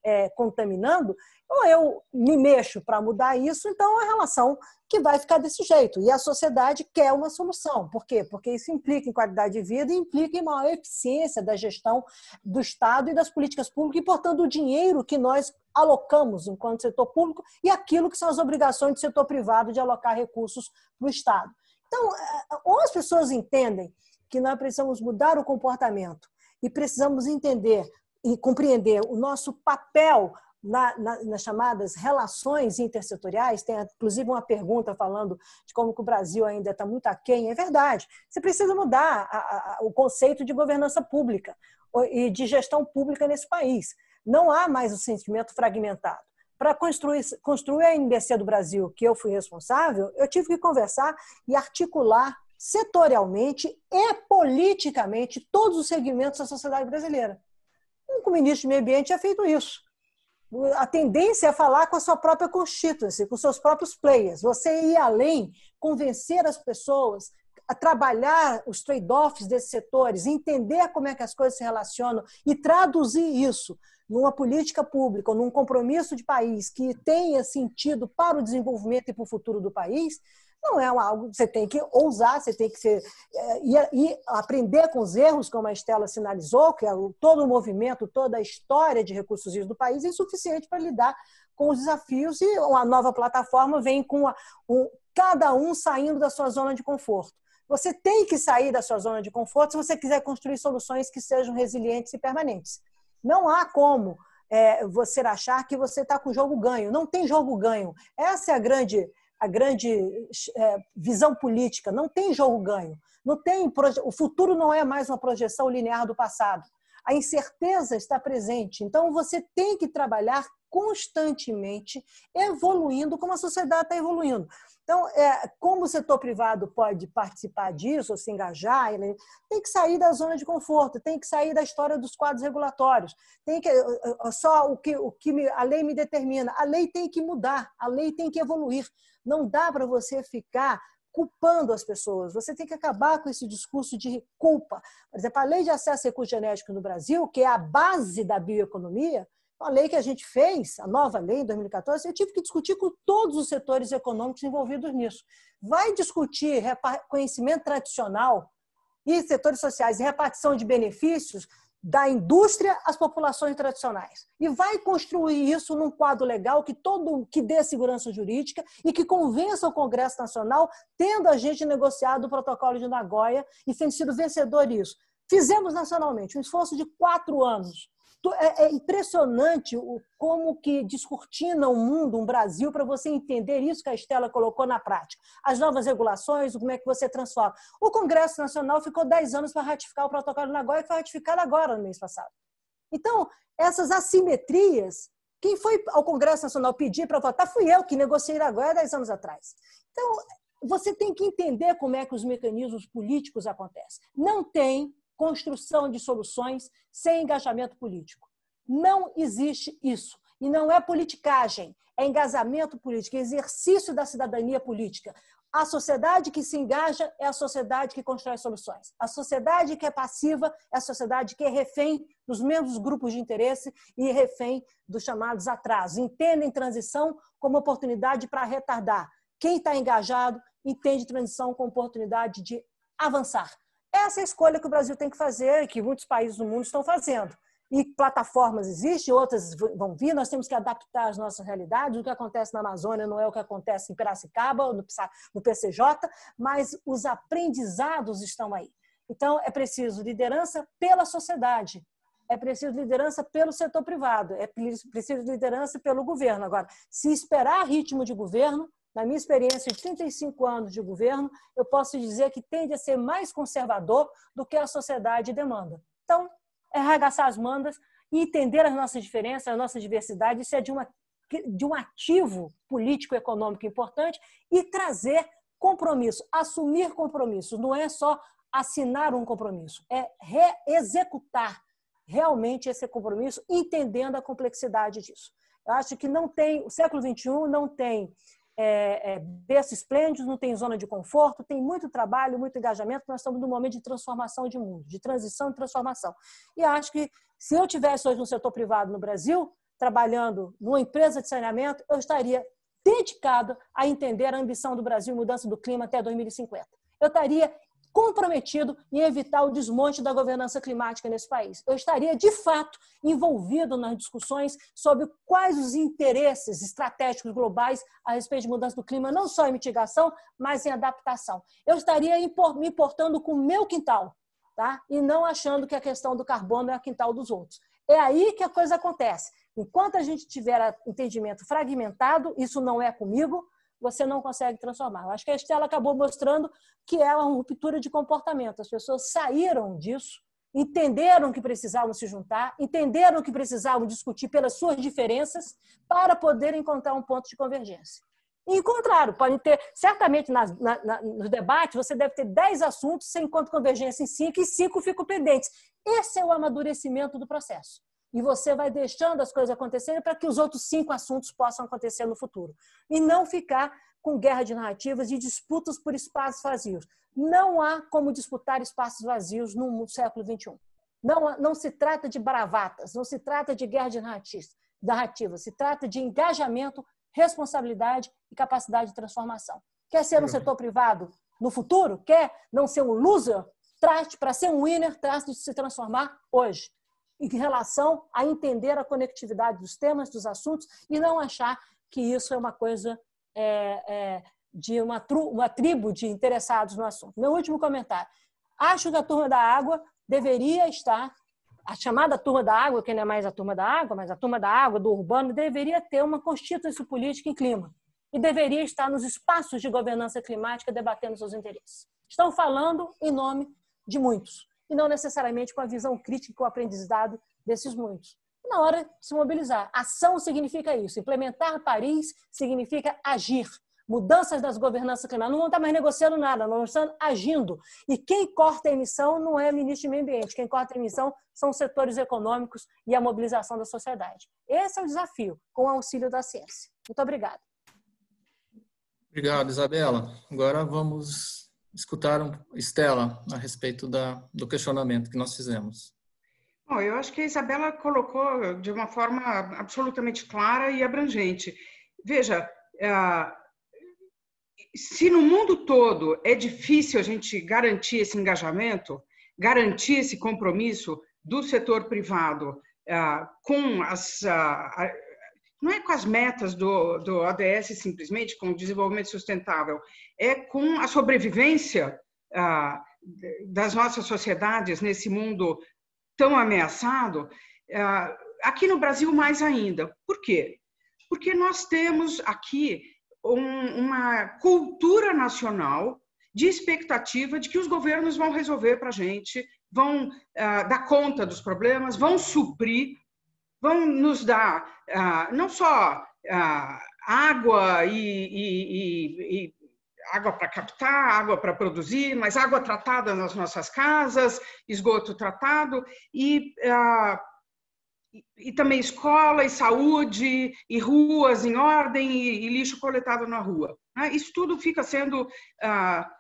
é, contaminando, ou eu me mexo para mudar isso, então é a relação que vai ficar desse jeito. E a sociedade quer uma solução. Por quê? Porque isso implica em qualidade de vida e implica em maior eficiência da gestão do Estado e das políticas públicas, e, portanto, o dinheiro que nós alocamos enquanto setor público e aquilo que são as obrigações do setor privado de alocar recursos para o Estado. Então, é, ou as pessoas entendem que nós precisamos mudar o comportamento e precisamos entender e compreender o nosso papel na, na, nas chamadas relações intersetoriais, tem inclusive uma pergunta falando de como que o Brasil ainda está muito aquém, é verdade. Você precisa mudar a, a, o conceito de governança pública e de gestão pública nesse país. Não há mais o sentimento fragmentado. Para construir, construir a NBC do Brasil, que eu fui responsável, eu tive que conversar e articular setorialmente e politicamente todos os segmentos da sociedade brasileira. Nunca o ministro do Meio Ambiente tinha feito isso a tendência é falar com a sua própria constituição, com seus próprios players. Você ir além, convencer as pessoas a trabalhar os trade-offs desses setores, entender como é que as coisas se relacionam e traduzir isso numa política pública ou num compromisso de país que tenha sentido para o desenvolvimento e para o futuro do país, não é algo que você tem que ousar, você tem que ser, eh, e, e aprender com os erros, como a Estela sinalizou, que é todo o movimento, toda a história de recursos do país é insuficiente para lidar com os desafios e a nova plataforma vem com a, cada um saindo da sua zona de conforto. Você tem que sair da sua zona de conforto se você quiser construir soluções que sejam resilientes e permanentes. Não há como é, você achar que você está com jogo ganho. Não tem jogo ganho. Essa é a grande, a grande é, visão política. Não tem jogo ganho. Não tem o futuro não é mais uma projeção linear do passado. A incerteza está presente. Então você tem que trabalhar constantemente evoluindo como a sociedade está evoluindo. Então, é, como o setor privado pode participar disso, ou se engajar, ele tem que sair da zona de conforto, tem que sair da história dos quadros regulatórios, tem que só o que, o que a lei me determina. A lei tem que mudar, a lei tem que evoluir. Não dá para você ficar culpando as pessoas. Você tem que acabar com esse discurso de culpa. Por exemplo, a lei de acesso a recursos genéticos no Brasil, que é a base da bioeconomia, a lei que a gente fez, a nova lei em 2014, eu tive que discutir com todos os setores econômicos envolvidos nisso. Vai discutir conhecimento tradicional e setores sociais e repartição de benefícios da indústria às populações tradicionais. E vai construir isso num quadro legal que todo que dê segurança jurídica e que convença o Congresso Nacional, tendo a gente negociado o protocolo de Nagoya e sendo sido vencedor isso. Fizemos nacionalmente um esforço de quatro anos é, é impressionante como que descortina um mundo, um Brasil, para você entender isso que a Estela colocou na prática. As novas regulações, como é que você transforma. O Congresso Nacional ficou 10 anos para ratificar o protocolo de Nagoya, que foi ratificado agora, no mês passado. Então, essas assimetrias, quem foi ao Congresso Nacional pedir para votar fui eu, que negociei Nagoya 10 anos atrás. Então, você tem que entender como é que os mecanismos políticos acontecem. Não tem construção de soluções sem engajamento político. Não existe isso. E não é politicagem, é engajamento político, é exercício da cidadania política. A sociedade que se engaja é a sociedade que constrói soluções. A sociedade que é passiva é a sociedade que é refém dos mesmos grupos de interesse e refém dos chamados atrasos. Entendem transição como oportunidade para retardar. Quem está engajado entende transição como oportunidade de avançar, essa é a escolha que o Brasil tem que fazer e que muitos países do mundo estão fazendo. E plataformas existem, outras vão vir, nós temos que adaptar as nossas realidades. O que acontece na Amazônia não é o que acontece em Piracicaba no PCJ, mas os aprendizados estão aí. Então, é preciso liderança pela sociedade, é preciso liderança pelo setor privado, é preciso liderança pelo governo. Agora, se esperar ritmo de governo, na minha experiência de 35 anos de governo, eu posso dizer que tende a ser mais conservador do que a sociedade demanda. Então, é arregaçar as mandas e entender as nossas diferenças, a nossa diversidade, isso é de, uma, de um ativo político-econômico importante e trazer compromisso, assumir compromissos. Não é só assinar um compromisso, é reexecutar realmente esse compromisso, entendendo a complexidade disso. Eu acho que não tem, o século XXI não tem é, é, berço esplêndido, não tem zona de conforto, tem muito trabalho, muito engajamento. Nós estamos num momento de transformação de mundo, de transição e transformação. E acho que se eu tivesse hoje no setor privado no Brasil, trabalhando numa empresa de saneamento, eu estaria dedicado a entender a ambição do Brasil mudança do clima até 2050. Eu estaria comprometido em evitar o desmonte da governança climática nesse país. Eu estaria, de fato, envolvido nas discussões sobre quais os interesses estratégicos globais a respeito de mudança do clima, não só em mitigação, mas em adaptação. Eu estaria me importando com o meu quintal, tá? e não achando que a questão do carbono é a quintal dos outros. É aí que a coisa acontece. Enquanto a gente tiver entendimento fragmentado, isso não é comigo, você não consegue transformar. acho que a Estela acabou mostrando que é uma ruptura de comportamento. As pessoas saíram disso, entenderam que precisavam se juntar, entenderam que precisavam discutir pelas suas diferenças para poder encontrar um ponto de convergência. E encontraram, podem ter, certamente nas, na, na, no debate você deve ter dez assuntos, você encontra convergência em cinco e cinco ficam pendentes. Esse é o amadurecimento do processo e você vai deixando as coisas acontecerem para que os outros cinco assuntos possam acontecer no futuro. E não ficar com guerra de narrativas e disputas por espaços vazios. Não há como disputar espaços vazios no século XXI. Não, não se trata de bravatas, não se trata de guerra de narrativas, se trata de engajamento, responsabilidade e capacidade de transformação. Quer ser um setor privado no futuro? Quer não ser um loser? Trate para ser um winner, trate de se transformar hoje em relação a entender a conectividade dos temas, dos assuntos, e não achar que isso é uma coisa é, é, de uma, tru, uma tribo de interessados no assunto. Meu último comentário. Acho que a turma da água deveria estar a chamada turma da água, que não é mais a turma da água, mas a turma da água, do urbano, deveria ter uma constituição política em clima e deveria estar nos espaços de governança climática debatendo seus interesses. Estão falando em nome de muitos e não necessariamente com a visão crítica e o aprendizado desses muitos. Na hora de se mobilizar. Ação significa isso. Implementar Paris significa agir. Mudanças das governanças climáticas. Não está mais negociando nada, não estão agindo. E quem corta a emissão não é o ministro do Meio Ambiente. Quem corta a emissão são os setores econômicos e a mobilização da sociedade. Esse é o desafio, com o auxílio da ciência. Muito obrigada. Obrigado, Isabela. Agora vamos escutaram Estela a respeito da, do questionamento que nós fizemos. Bom, eu acho que a Isabela colocou de uma forma absolutamente clara e abrangente. Veja, é, se no mundo todo é difícil a gente garantir esse engajamento, garantir esse compromisso do setor privado é, com as não é com as metas do, do ODS simplesmente, com o desenvolvimento sustentável, é com a sobrevivência ah, das nossas sociedades nesse mundo tão ameaçado. Ah, aqui no Brasil, mais ainda. Por quê? Porque nós temos aqui um, uma cultura nacional de expectativa de que os governos vão resolver para a gente, vão ah, dar conta dos problemas, vão suprir vão nos dar ah, não só ah, água e, e, e, e água para captar, água para produzir, mas água tratada nas nossas casas, esgoto tratado e ah, e também escola e saúde e ruas em ordem e, e lixo coletado na rua. Né? Isso tudo fica sendo ah,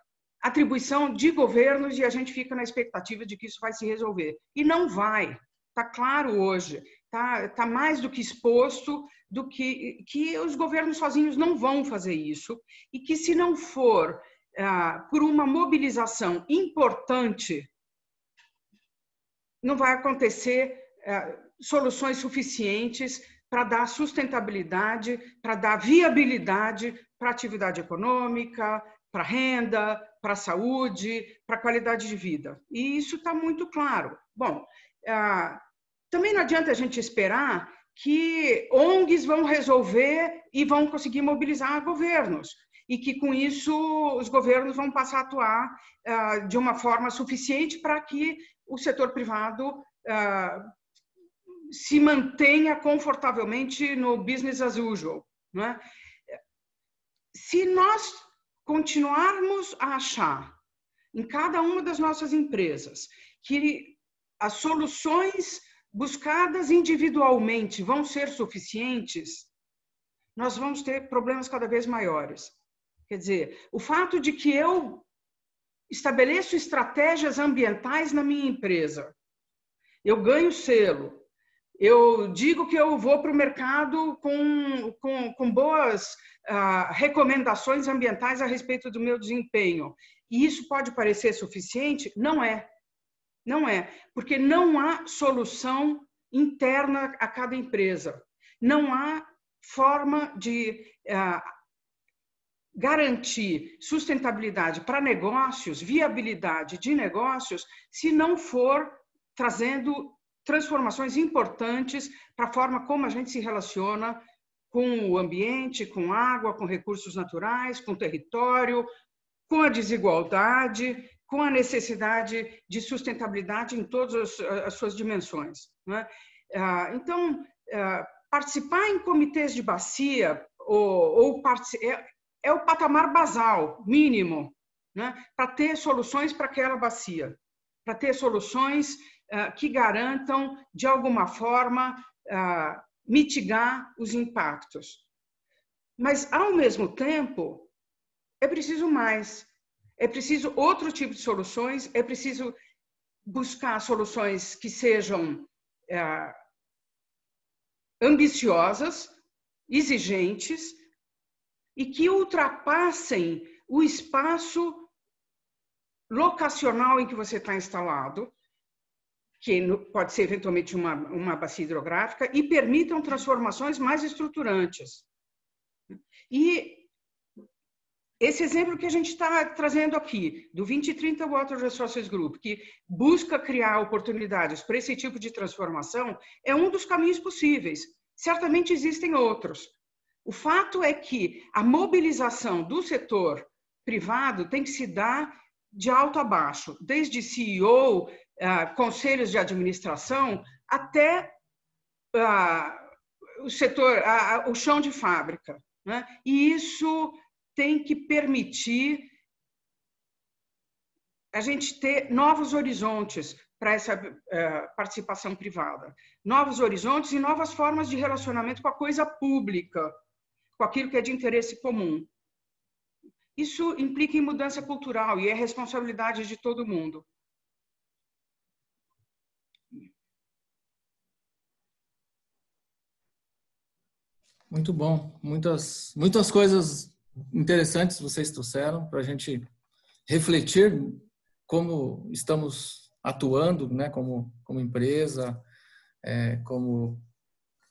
atribuição de governos e a gente fica na expectativa de que isso vai se resolver. E não vai. Está claro hoje está tá mais do que exposto do que, que os governos sozinhos não vão fazer isso e que se não for ah, por uma mobilização importante, não vai acontecer ah, soluções suficientes para dar sustentabilidade, para dar viabilidade para atividade econômica, para renda, para saúde, para qualidade de vida. E isso está muito claro. Bom, ah, também não adianta a gente esperar que ONGs vão resolver e vão conseguir mobilizar governos e que com isso os governos vão passar a atuar uh, de uma forma suficiente para que o setor privado uh, se mantenha confortavelmente no business as usual. Né? Se nós continuarmos a achar em cada uma das nossas empresas que as soluções buscadas individualmente vão ser suficientes, nós vamos ter problemas cada vez maiores. Quer dizer, o fato de que eu estabeleço estratégias ambientais na minha empresa, eu ganho selo, eu digo que eu vou para o mercado com, com, com boas ah, recomendações ambientais a respeito do meu desempenho. E isso pode parecer suficiente? Não é. Não é, porque não há solução interna a cada empresa. Não há forma de eh, garantir sustentabilidade para negócios, viabilidade de negócios, se não for trazendo transformações importantes para a forma como a gente se relaciona com o ambiente, com água, com recursos naturais, com território, com a desigualdade, com a necessidade de sustentabilidade em todas as, suas dimensões. Né? Ah, então, ah, participar em comitês de bacia ou, ou é, é, o patamar basal, mínimo, né? para ter soluções para aquela bacia, para ter soluções ah, que garantam, de alguma forma, mitigar os impactos. Mas, ao mesmo tempo, é preciso mais. É preciso outro tipo de soluções, é preciso buscar soluções que sejam é, ambiciosas, exigentes e que ultrapassem o espaço locacional em que você está instalado, que pode ser eventualmente uma, uma bacia hidrográfica, e permitam transformações mais estruturantes. E esse exemplo que a gente está trazendo aqui, do 2030 Water Resources Group, que busca criar oportunidades para esse tipo de transformação, é um dos caminhos possíveis. Certamente existem outros. O fato é que a mobilização do setor privado tem que se dar de alto a baixo, desde CEO, ah, conselhos de administração, até ah, o setor, ah, o chão de fábrica. Né? E isso tem que permitir a gente ter novos horizontes para essa uh, participação privada, novos horizontes e novas formas de relacionamento com a coisa pública, com aquilo que é de interesse comum. Isso implica em mudança cultural e é responsabilidade de todo mundo. Muito bom, muitas muitas coisas interessantes vocês trouxeram para a gente refletir como estamos atuando, né, como, como empresa, é, como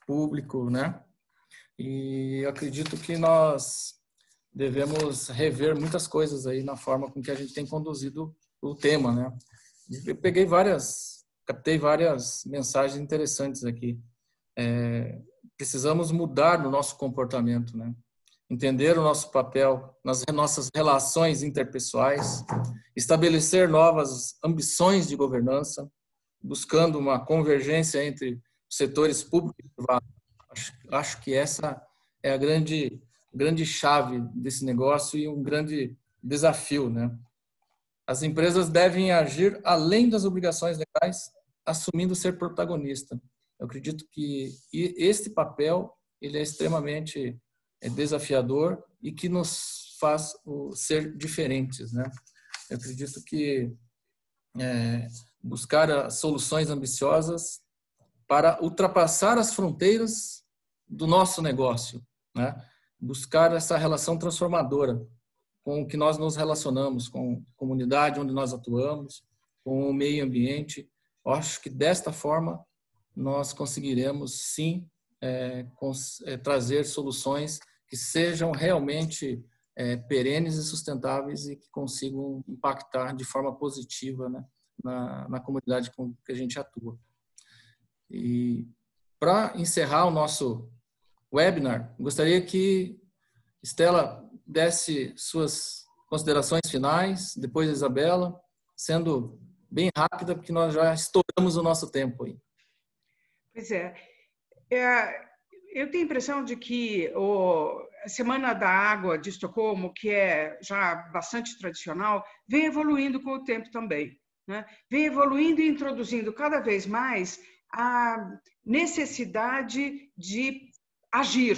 público, né? E acredito que nós devemos rever muitas coisas aí na forma com que a gente tem conduzido o tema, né? Eu peguei várias, captei várias mensagens interessantes aqui. É, precisamos mudar no nosso comportamento, né? entender o nosso papel nas nossas relações interpessoais, estabelecer novas ambições de governança, buscando uma convergência entre setores público e privado. Acho, acho que essa é a grande grande chave desse negócio e um grande desafio, né? As empresas devem agir além das obrigações legais, assumindo ser protagonista. Eu acredito que este papel ele é extremamente é desafiador e que nos faz ser diferentes, né? Eu acredito que é, buscar soluções ambiciosas para ultrapassar as fronteiras do nosso negócio, né? Buscar essa relação transformadora com o que nós nos relacionamos, com a comunidade onde nós atuamos, com o meio ambiente. Eu acho que desta forma nós conseguiremos sim é, é trazer soluções que sejam realmente é, perenes e sustentáveis e que consigam impactar de forma positiva né, na, na comunidade com que a gente atua. E para encerrar o nosso webinar, gostaria que Estela desse suas considerações finais, depois a Isabela, sendo bem rápida, porque nós já estouramos o nosso tempo aí. Pois é. é eu tenho a impressão de que o, a Semana da Água de Estocolmo, que é já bastante tradicional, vem evoluindo com o tempo também. Né? Vem evoluindo e introduzindo cada vez mais a necessidade de agir.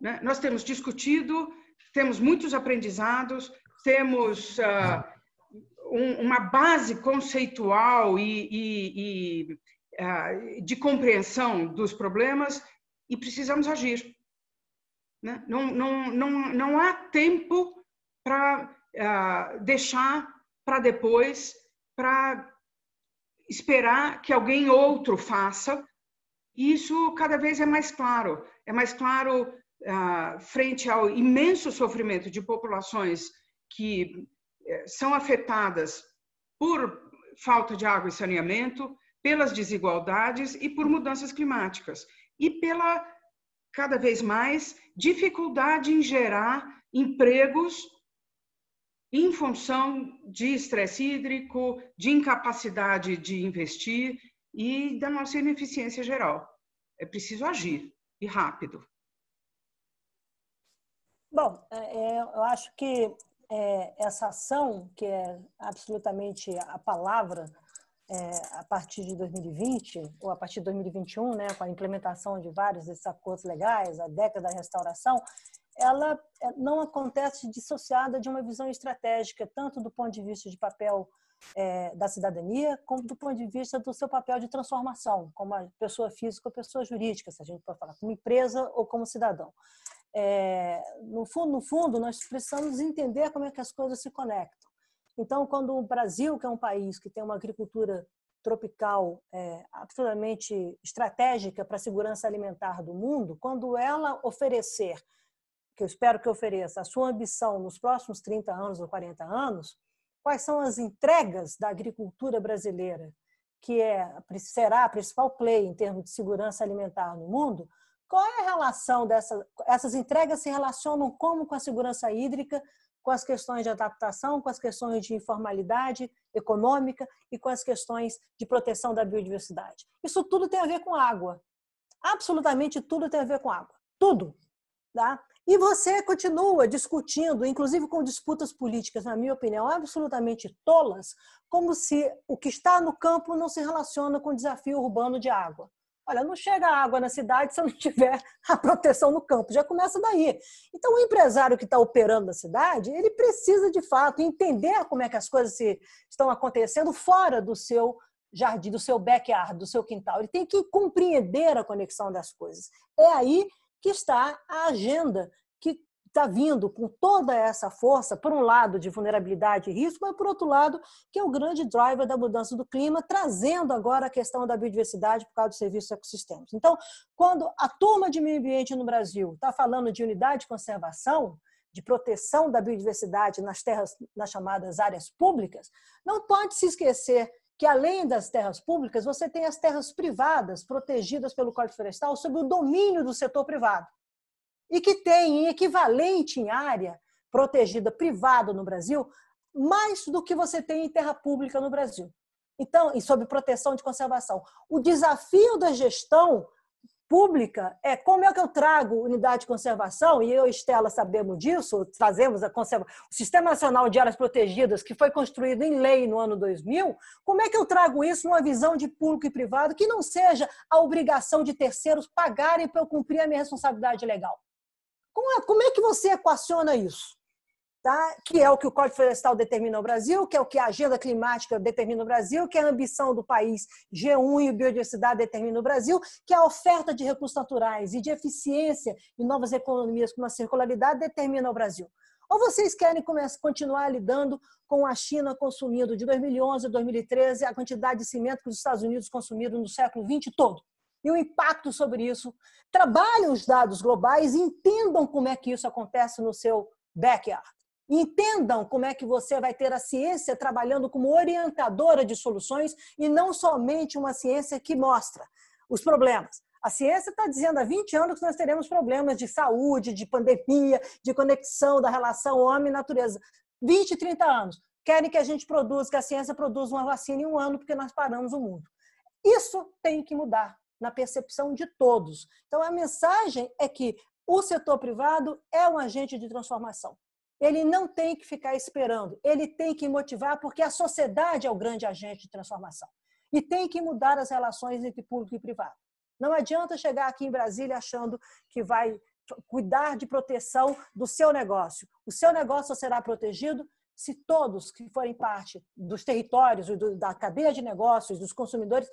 Né? Nós temos discutido, temos muitos aprendizados, temos uh, um, uma base conceitual e, e, e ah, de compreensão dos problemas e precisamos agir. Né? Não, não, não, não há tempo para uh, ah, deixar para depois, para esperar que alguém outro faça. Isso cada vez é mais claro. É mais claro uh, frente ao imenso sofrimento de populações que eh, são afetadas por falta de água e saneamento, pelas desigualdades e por mudanças climáticas e pela cada vez mais dificuldade em gerar empregos em função de estresse hídrico, de incapacidade de investir e da nossa ineficiência geral. É preciso agir e rápido. Bom, é, é, eu acho que é, essa ação, que é absolutamente a palavra é, a partir de 2020, ou a partir de 2021, né, com a implementação de vários desses acordos legais, a década da restauração, ela é, não acontece dissociada de uma visão estratégica, tanto do ponto de vista de papel é, da cidadania, como do ponto de vista do seu papel de transformação, como a pessoa física ou pessoa jurídica, se a gente pode falar, como empresa ou como cidadão. É, no, fundo, no fundo, nós precisamos entender como é que as coisas se conectam. Então, quando o Brasil, que é um país que tem uma agricultura tropical é, absolutamente estratégica para a segurança alimentar do mundo, quando ela oferecer, que eu espero que ofereça, a sua ambição nos próximos 30 anos ou 40 anos, quais são as entregas da agricultura brasileira, que é, será a principal play em termos de segurança alimentar no mundo, qual é a relação dessas, essas entregas se relacionam como com a segurança hídrica, com as questões de adaptação, com as questões de informalidade econômica e com as questões de proteção da biodiversidade. Isso tudo tem a ver com água. Absolutamente tudo tem a ver com água. Tudo. Tá? E você continua discutindo, inclusive com disputas políticas, na minha opinião, absolutamente tolas, como se o que está no campo não se relaciona com o desafio urbano de água. Olha, não chega água na cidade se eu não tiver a proteção no campo. Já começa daí. Então, o empresário que está operando na cidade, ele precisa, de fato, entender como é que as coisas se, estão acontecendo fora do seu jardim, do seu backyard, do seu quintal. Ele tem que compreender a conexão das coisas. É aí que está a agenda está vindo com toda essa força, por um lado, de vulnerabilidade e risco, mas por outro lado, que é o grande driver da mudança do clima, trazendo agora a questão da biodiversidade por causa dos serviços ecossistêmicos. Então, quando a turma de meio ambiente no Brasil está falando de unidade de conservação, de proteção da biodiversidade nas terras, nas chamadas áreas públicas, não pode se esquecer que além das terras públicas, você tem as terras privadas protegidas pelo Código Florestal sob o domínio do setor privado e que tem equivalente em área protegida privada no Brasil mais do que você tem em terra pública no Brasil. Então, e sobre proteção de conservação. O desafio da gestão pública é como é que eu trago unidade de conservação, e eu e Estela sabemos disso, trazemos a conserva... o Sistema Nacional de Áreas Protegidas, que foi construído em lei no ano 2000, como é que eu trago isso numa visão de público e privado que não seja a obrigação de terceiros pagarem para eu cumprir a minha responsabilidade legal? É, como é que você equaciona isso? Tá? Que é o que o Código Florestal determina o Brasil, que é o que a agenda climática determina o Brasil, que é a ambição do país G1 e biodiversidade determina o Brasil, que é a oferta de recursos naturais e de eficiência em novas economias com a circularidade determina o Brasil. Ou vocês querem continuar lidando com a China consumindo de 2011 a 2013 a quantidade de cimento que os Estados Unidos consumiram no século XX todo? e o impacto sobre isso. Trabalhem os dados globais, entendam como é que isso acontece no seu backyard. Entendam como é que você vai ter a ciência trabalhando como orientadora de soluções e não somente uma ciência que mostra os problemas. A ciência está dizendo há 20 anos que nós teremos problemas de saúde, de pandemia, de conexão da relação homem-natureza. 20, 30 anos. Querem que a gente produza, que a ciência produza uma vacina em um ano, porque nós paramos o mundo. Isso tem que mudar na percepção de todos. Então, a mensagem é que o setor privado é um agente de transformação. Ele não tem que ficar esperando, ele tem que motivar, porque a sociedade é o grande agente de transformação. E tem que mudar as relações entre público e privado. Não adianta chegar aqui em Brasília achando que vai cuidar de proteção do seu negócio. O seu negócio será protegido se todos que forem parte dos territórios, da cadeia de negócios, dos consumidores,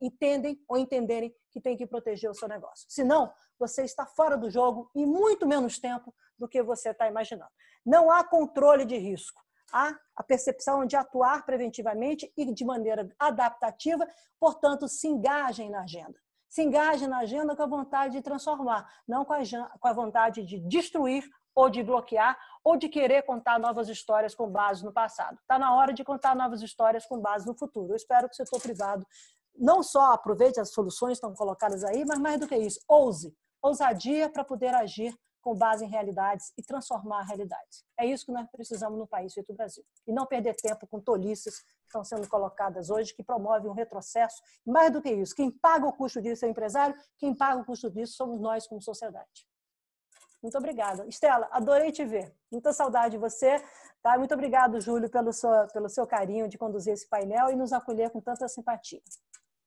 entendem ou entenderem que tem que proteger o seu negócio. Senão, você está fora do jogo em muito menos tempo do que você está imaginando. Não há controle de risco. Há a percepção de atuar preventivamente e de maneira adaptativa, portanto, se engajem na agenda. Se engajem na agenda com a vontade de transformar, não com a, com a vontade de destruir ou de bloquear, ou de querer contar novas histórias com base no passado. Está na hora de contar novas histórias com base no futuro. Eu espero que o setor privado não só aproveite as soluções que estão colocadas aí, mas mais do que isso, ouse. Ousadia para poder agir com base em realidades e transformar a realidade. É isso que nós precisamos no país e no Brasil. E não perder tempo com tolices que estão sendo colocadas hoje, que promovem um retrocesso. Mais do que isso, quem paga o custo disso é o empresário, quem paga o custo disso somos nós como sociedade. Muito obrigada. Estela, adorei te ver. Muita saudade de você. Tá? Muito obrigado, Júlio, pelo seu, pelo seu carinho de conduzir esse painel e nos acolher com tanta simpatia.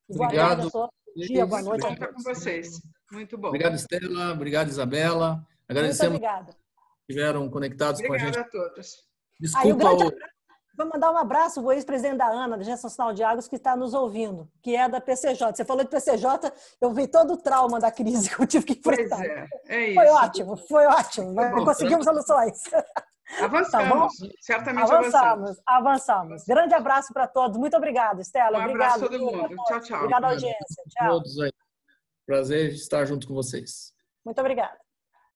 Obrigado. Boa noite dia, boa noite. Bom estar com vocês. Muito bom. Obrigado, Estela. Obrigado, Isabela. Agradecemos. Muito obrigada. Que estiveram conectados Obrigada com a gente. a todos. Desculpa Aí, grande Vou mandar um abraço para o ex-presidente da ANA, da Agência Sinal de Águas, que está nos ouvindo, que é da PCJ. Você falou de PCJ, eu vi todo o trauma da crise que eu tive que enfrentar. é, é isso. Foi ótimo, foi ótimo. Tá bom, conseguimos soluções. Avançamos, tá certamente avançamos. Avançamos, avançamos. Grande abraço para todos. Muito obrigado, Estela. Um obrigado, abraço a todo mundo. Tchau, tchau. Obrigada, audiência. Tchau. Prazer estar junto com vocês. Muito obrigada.